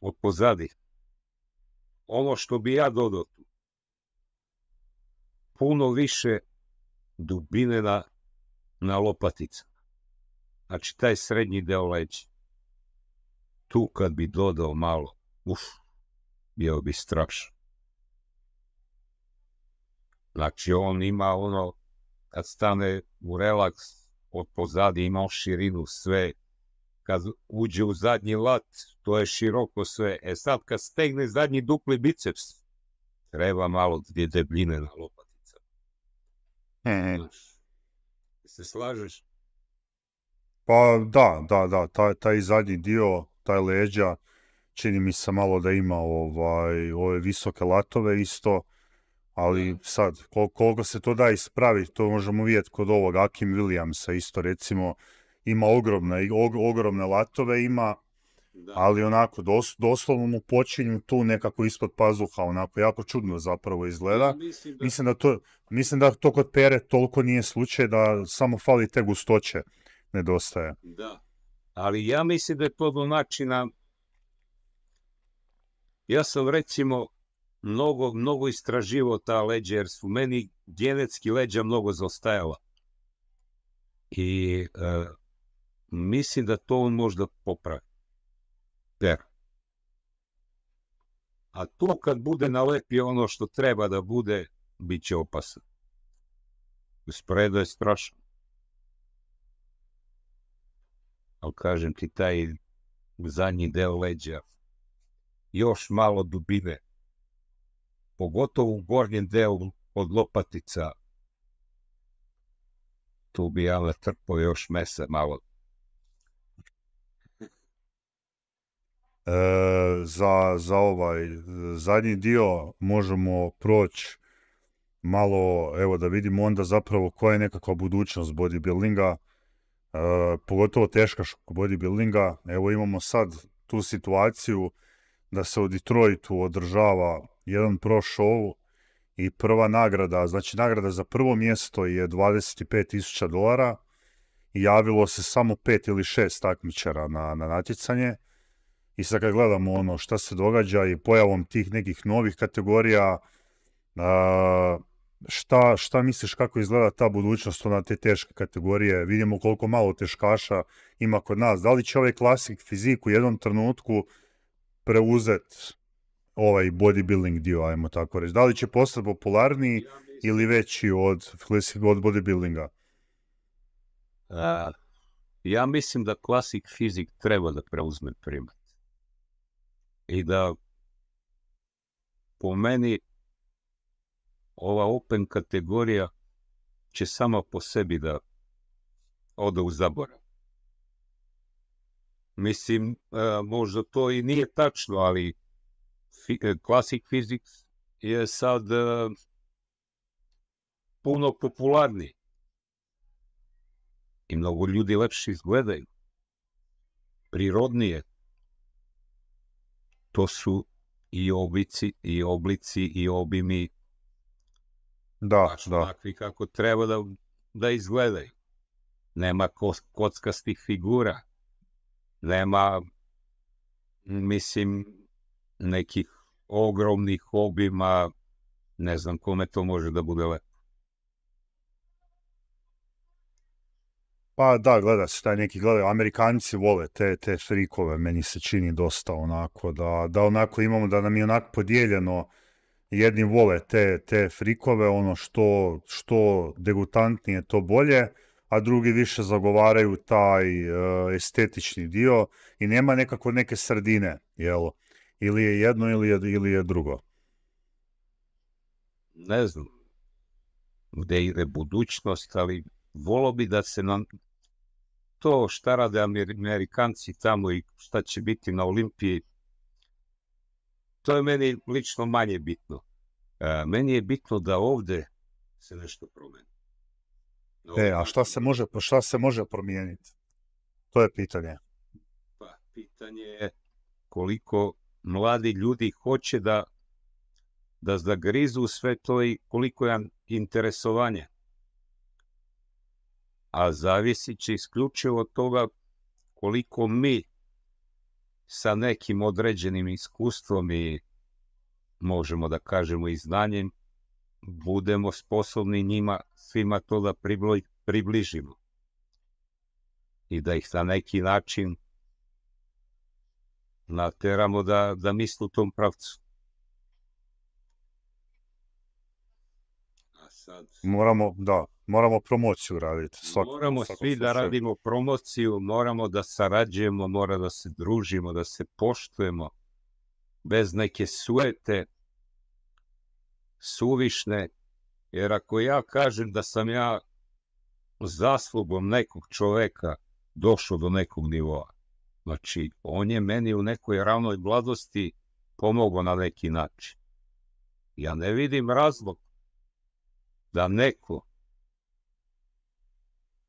od pozadi, ono što bi ja dodao tu, puno više dubine na, na Znači, taj srednji deo leđa. Tu kad bi dodao malo, uf, bio bi strašan. Znači, on ima ono, kad stane u relaks, od pozadi ima širinu sve. Kad uđe u zadnji lat, to je široko sve. E sad, kad stegne zadnji dupli biceps, treba malo gdje debljine na lopatica. e. e. se slažeš? Pa da, da, da, taj, taj zadnji dio, taj leđa, čini mi se malo da ima ovaj, ove visoke latove isto, ali sad, kol koliko se to da ispravi, to možemo vidjeti kod ovog Akim Williamsa isto recimo, ima ogromne, og, ogromne latove, ima, ali onako doslovno mu počinju tu nekako ispod pazuha, onako jako čudno zapravo izgleda. Pa mislim, da... Mislim, da to, mislim da to kod Pere toliko nije slučaj da samo fali te gustoće nedostaje. Da, ali ja mislim da je do načina ja sam recimo mnogo, mnogo istraživao ta leđa jer su meni genetski leđa mnogo zaostajala. I e, mislim da to on možda popravi. Per. A to kad bude nalepio ono što treba da bude, bit će opasan. Spredo je strašno. Ali kažem ti, taj zadnji deo leđa još malo dubine, pogotovo u gornjem delu od lopatica. Tu bi ja trpao još mese malo. E, za, ovaj zadnji dio možemo proći malo, evo da vidimo onda zapravo koja je nekakva budućnost bodybuildinga, e, pogotovo teška bodybuildinga. Evo imamo sad tu situaciju da se u Detroitu održava jedan pro show i prva nagrada, znači nagrada za prvo mjesto je 25.000 dolara i javilo se samo pet ili šest takmičara na, na natjecanje. I sad kad gledamo ono šta se događa i pojavom tih nekih novih kategorija, šta, šta misliš kako izgleda ta budućnost na te teške kategorije? Vidimo koliko malo teškaša ima kod nas. Da li će ovaj klasik fizik u jednom trenutku preuzet ovaj bodybuilding dio, ajmo tako reći. Da li će postati popularniji ili veći od, od bodybuildinga? ja mislim da klasik fizik treba da preuzme primat. I da po meni ova open kategorija će sama po sebi da ode u zaborav. Mislim, e, možda to i nije tačno, ali klasik e, fizik je sad e, puno popularniji. I mnogo ljudi lepše izgledaju. Prirodnije. To su i oblici, i oblici, i obimi. Da, da. Takvi kako treba da, da izgledaju. Nema kockastih figura nema, mislim, nekih ogromnih obima, ne znam kome to može da bude lepo. Pa da, gleda se taj neki, gledaju, Amerikanci vole te, te frikove, meni se čini dosta onako, da, da onako imamo, da nam je onako podijeljeno, jedni vole te, te frikove, ono što, što degutantnije to bolje, a drugi više zagovaraju taj e, estetični dio i nema nekako neke sredine, jel? Ili je jedno ili je, ili je drugo. Ne znam gdje ide budućnost, ali volo bi da se nam to šta rade Amerikanci tamo i šta će biti na Olimpiji, to je meni lično manje bitno. E, meni je bitno da ovde se nešto promeni. E, a šta se može, šta se može promijeniti? To je pitanje. Pa, pitanje je koliko mladi ljudi hoće da da zagrizu sve to i koliko je interesovanje. A zavisi će isključivo od toga koliko mi sa nekim određenim iskustvom i možemo da kažemo i znanjem budemo sposobni njima svima to da približimo i da ih na neki način nateramo da, da misle u tom pravcu. Moramo, da, moramo promociju raditi. moramo svi da radimo promociju, moramo da sarađujemo, mora da se družimo, da se poštujemo bez neke suete, suvišne, jer ako ja kažem da sam ja zaslugom nekog čoveka došao do nekog nivoa, znači on je meni u nekoj ravnoj bladosti pomogao na neki način. Ja ne vidim razlog da neko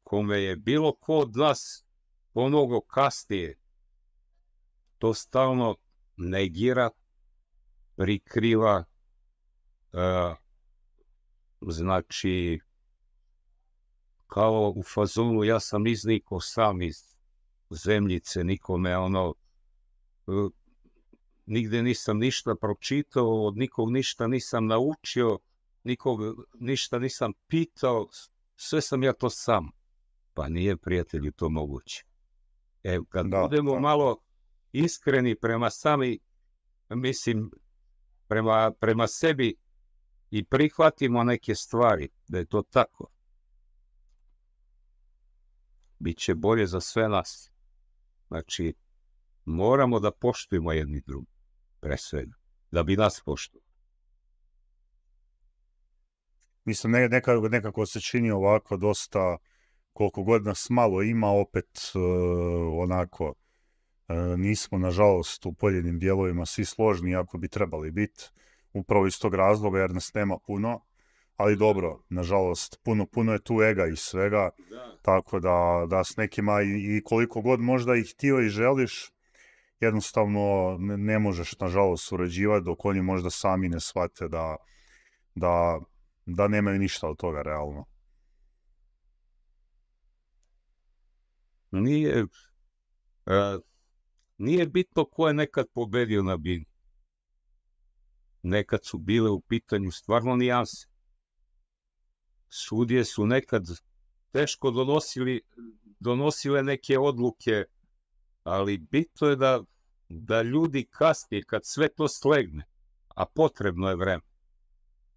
kome je bilo ko od nas pomogao kasnije, to stalno negira, prikriva, E, znači, kao u fazonu, ja sam iznikao sam iz zemljice, nikome ono, e, nigdje nisam ništa pročitao, od nikog ništa nisam naučio, nikog ništa nisam pitao, sve sam ja to sam. Pa nije, prijatelju, to moguće. E, kad budemo malo iskreni prema sami, mislim, prema sebi, i prihvatimo neke stvari, da je to tako, bit će bolje za sve nas. Znači, moramo da poštujemo jedni drugi, pre svega, da bi nas poštuo. Mislim, ne, nekako, se čini ovako dosta, koliko god nas malo ima, opet e, onako, e, nismo, nažalost, u pojedinim dijelovima svi složni, ako bi trebali biti upravo iz tog razloga jer nas nema puno, ali dobro, nažalost, puno, puno je tu ega i svega, tako da, da s nekima i, i, koliko god možda ih htio i želiš, jednostavno ne, možeš, nažalost, surađivati dok oni možda sami ne shvate da, da, da nemaju ništa od toga realno. Nije, e, nije bitno ko je nekad pobedio na bin nekad su bile u pitanju stvarno nijanse. Sudije su nekad teško donosili, donosile neke odluke, ali bitno je da, da ljudi kasnije, kad sve to slegne, a potrebno je vreme,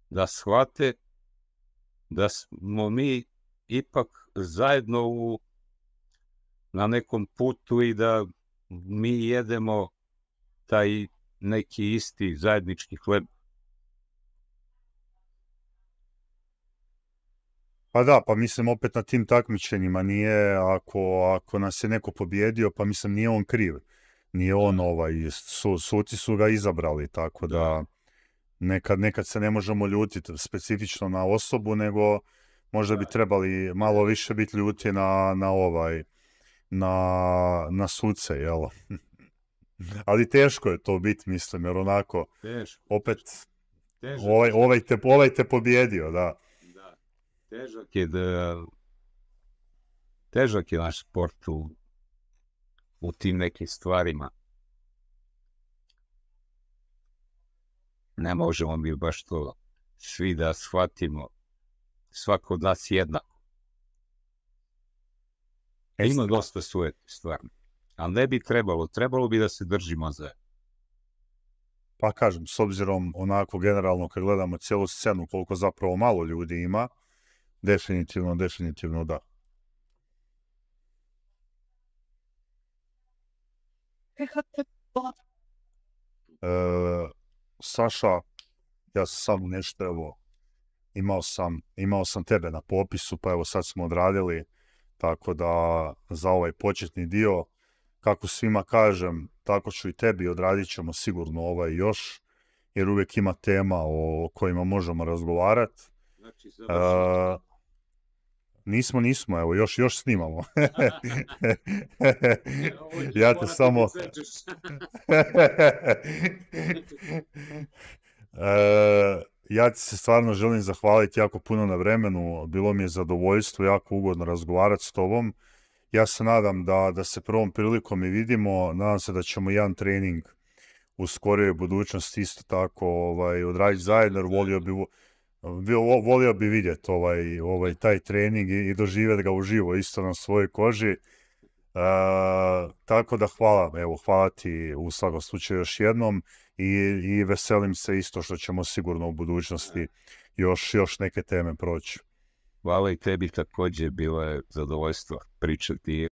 da shvate da smo mi ipak zajedno u, na nekom putu i da mi jedemo taj neki isti zajednički hleb. Pa da, pa mislim opet na tim takmičenjima nije, ako, ako nas je neko pobjedio, pa mislim nije on kriv. Nije on ovaj, suci su ga izabrali, tako da nekad, nekad se ne možemo ljutiti specifično na osobu, nego možda bi trebali malo više biti ljuti na, na ovaj, na, na suce, jel? *laughs* *laughs* Ali teško je to biti, mislim, jer onako, teško, opet, Ovaj, ovaj, te, ovaj pobjedio, da. da. Težak je da... Težak je naš sport u, tim nekim stvarima. Ne možemo mi baš to svi da shvatimo. Svako od nas jednako. E, ima dosta svoje stvarno. Ali ne bi trebalo, trebalo bi da se držimo za Pa kažem, s obzirom onako generalno kad gledamo cijelu scenu koliko zapravo malo ljudi ima, definitivno, definitivno da. E, Saša, ja sam samo nešto, evo, sam, imao sam tebe na popisu, pa evo sad smo odradili, tako da za ovaj početni dio kako svima kažem, tako ću i tebi, odradit ćemo sigurno ovaj još, jer uvijek ima tema o kojima možemo razgovarati. Znači, nismo, nismo, evo, još, još snimamo. *laughs* ja te samo... *laughs* E, ja ti se stvarno želim zahvaliti jako puno na vremenu, bilo mi je zadovoljstvo jako ugodno razgovarati s tobom. Ja se nadam da, da se prvom prilikom i vidimo. Nadam se da ćemo jedan trening u skorijoj budućnosti isto tako ovaj, odraditi zajedno, jer volio bi, volio bi vidjeti ovaj, ovaj, taj trening i, doživjeti ga uživo isto na svojoj koži. E, tako da hvala, evo, hvala ti u svakom slučaju još jednom i, i veselim se isto što ćemo sigurno u budućnosti još, još neke teme proći. Hvala i tebi također, bilo je zadovoljstvo pričati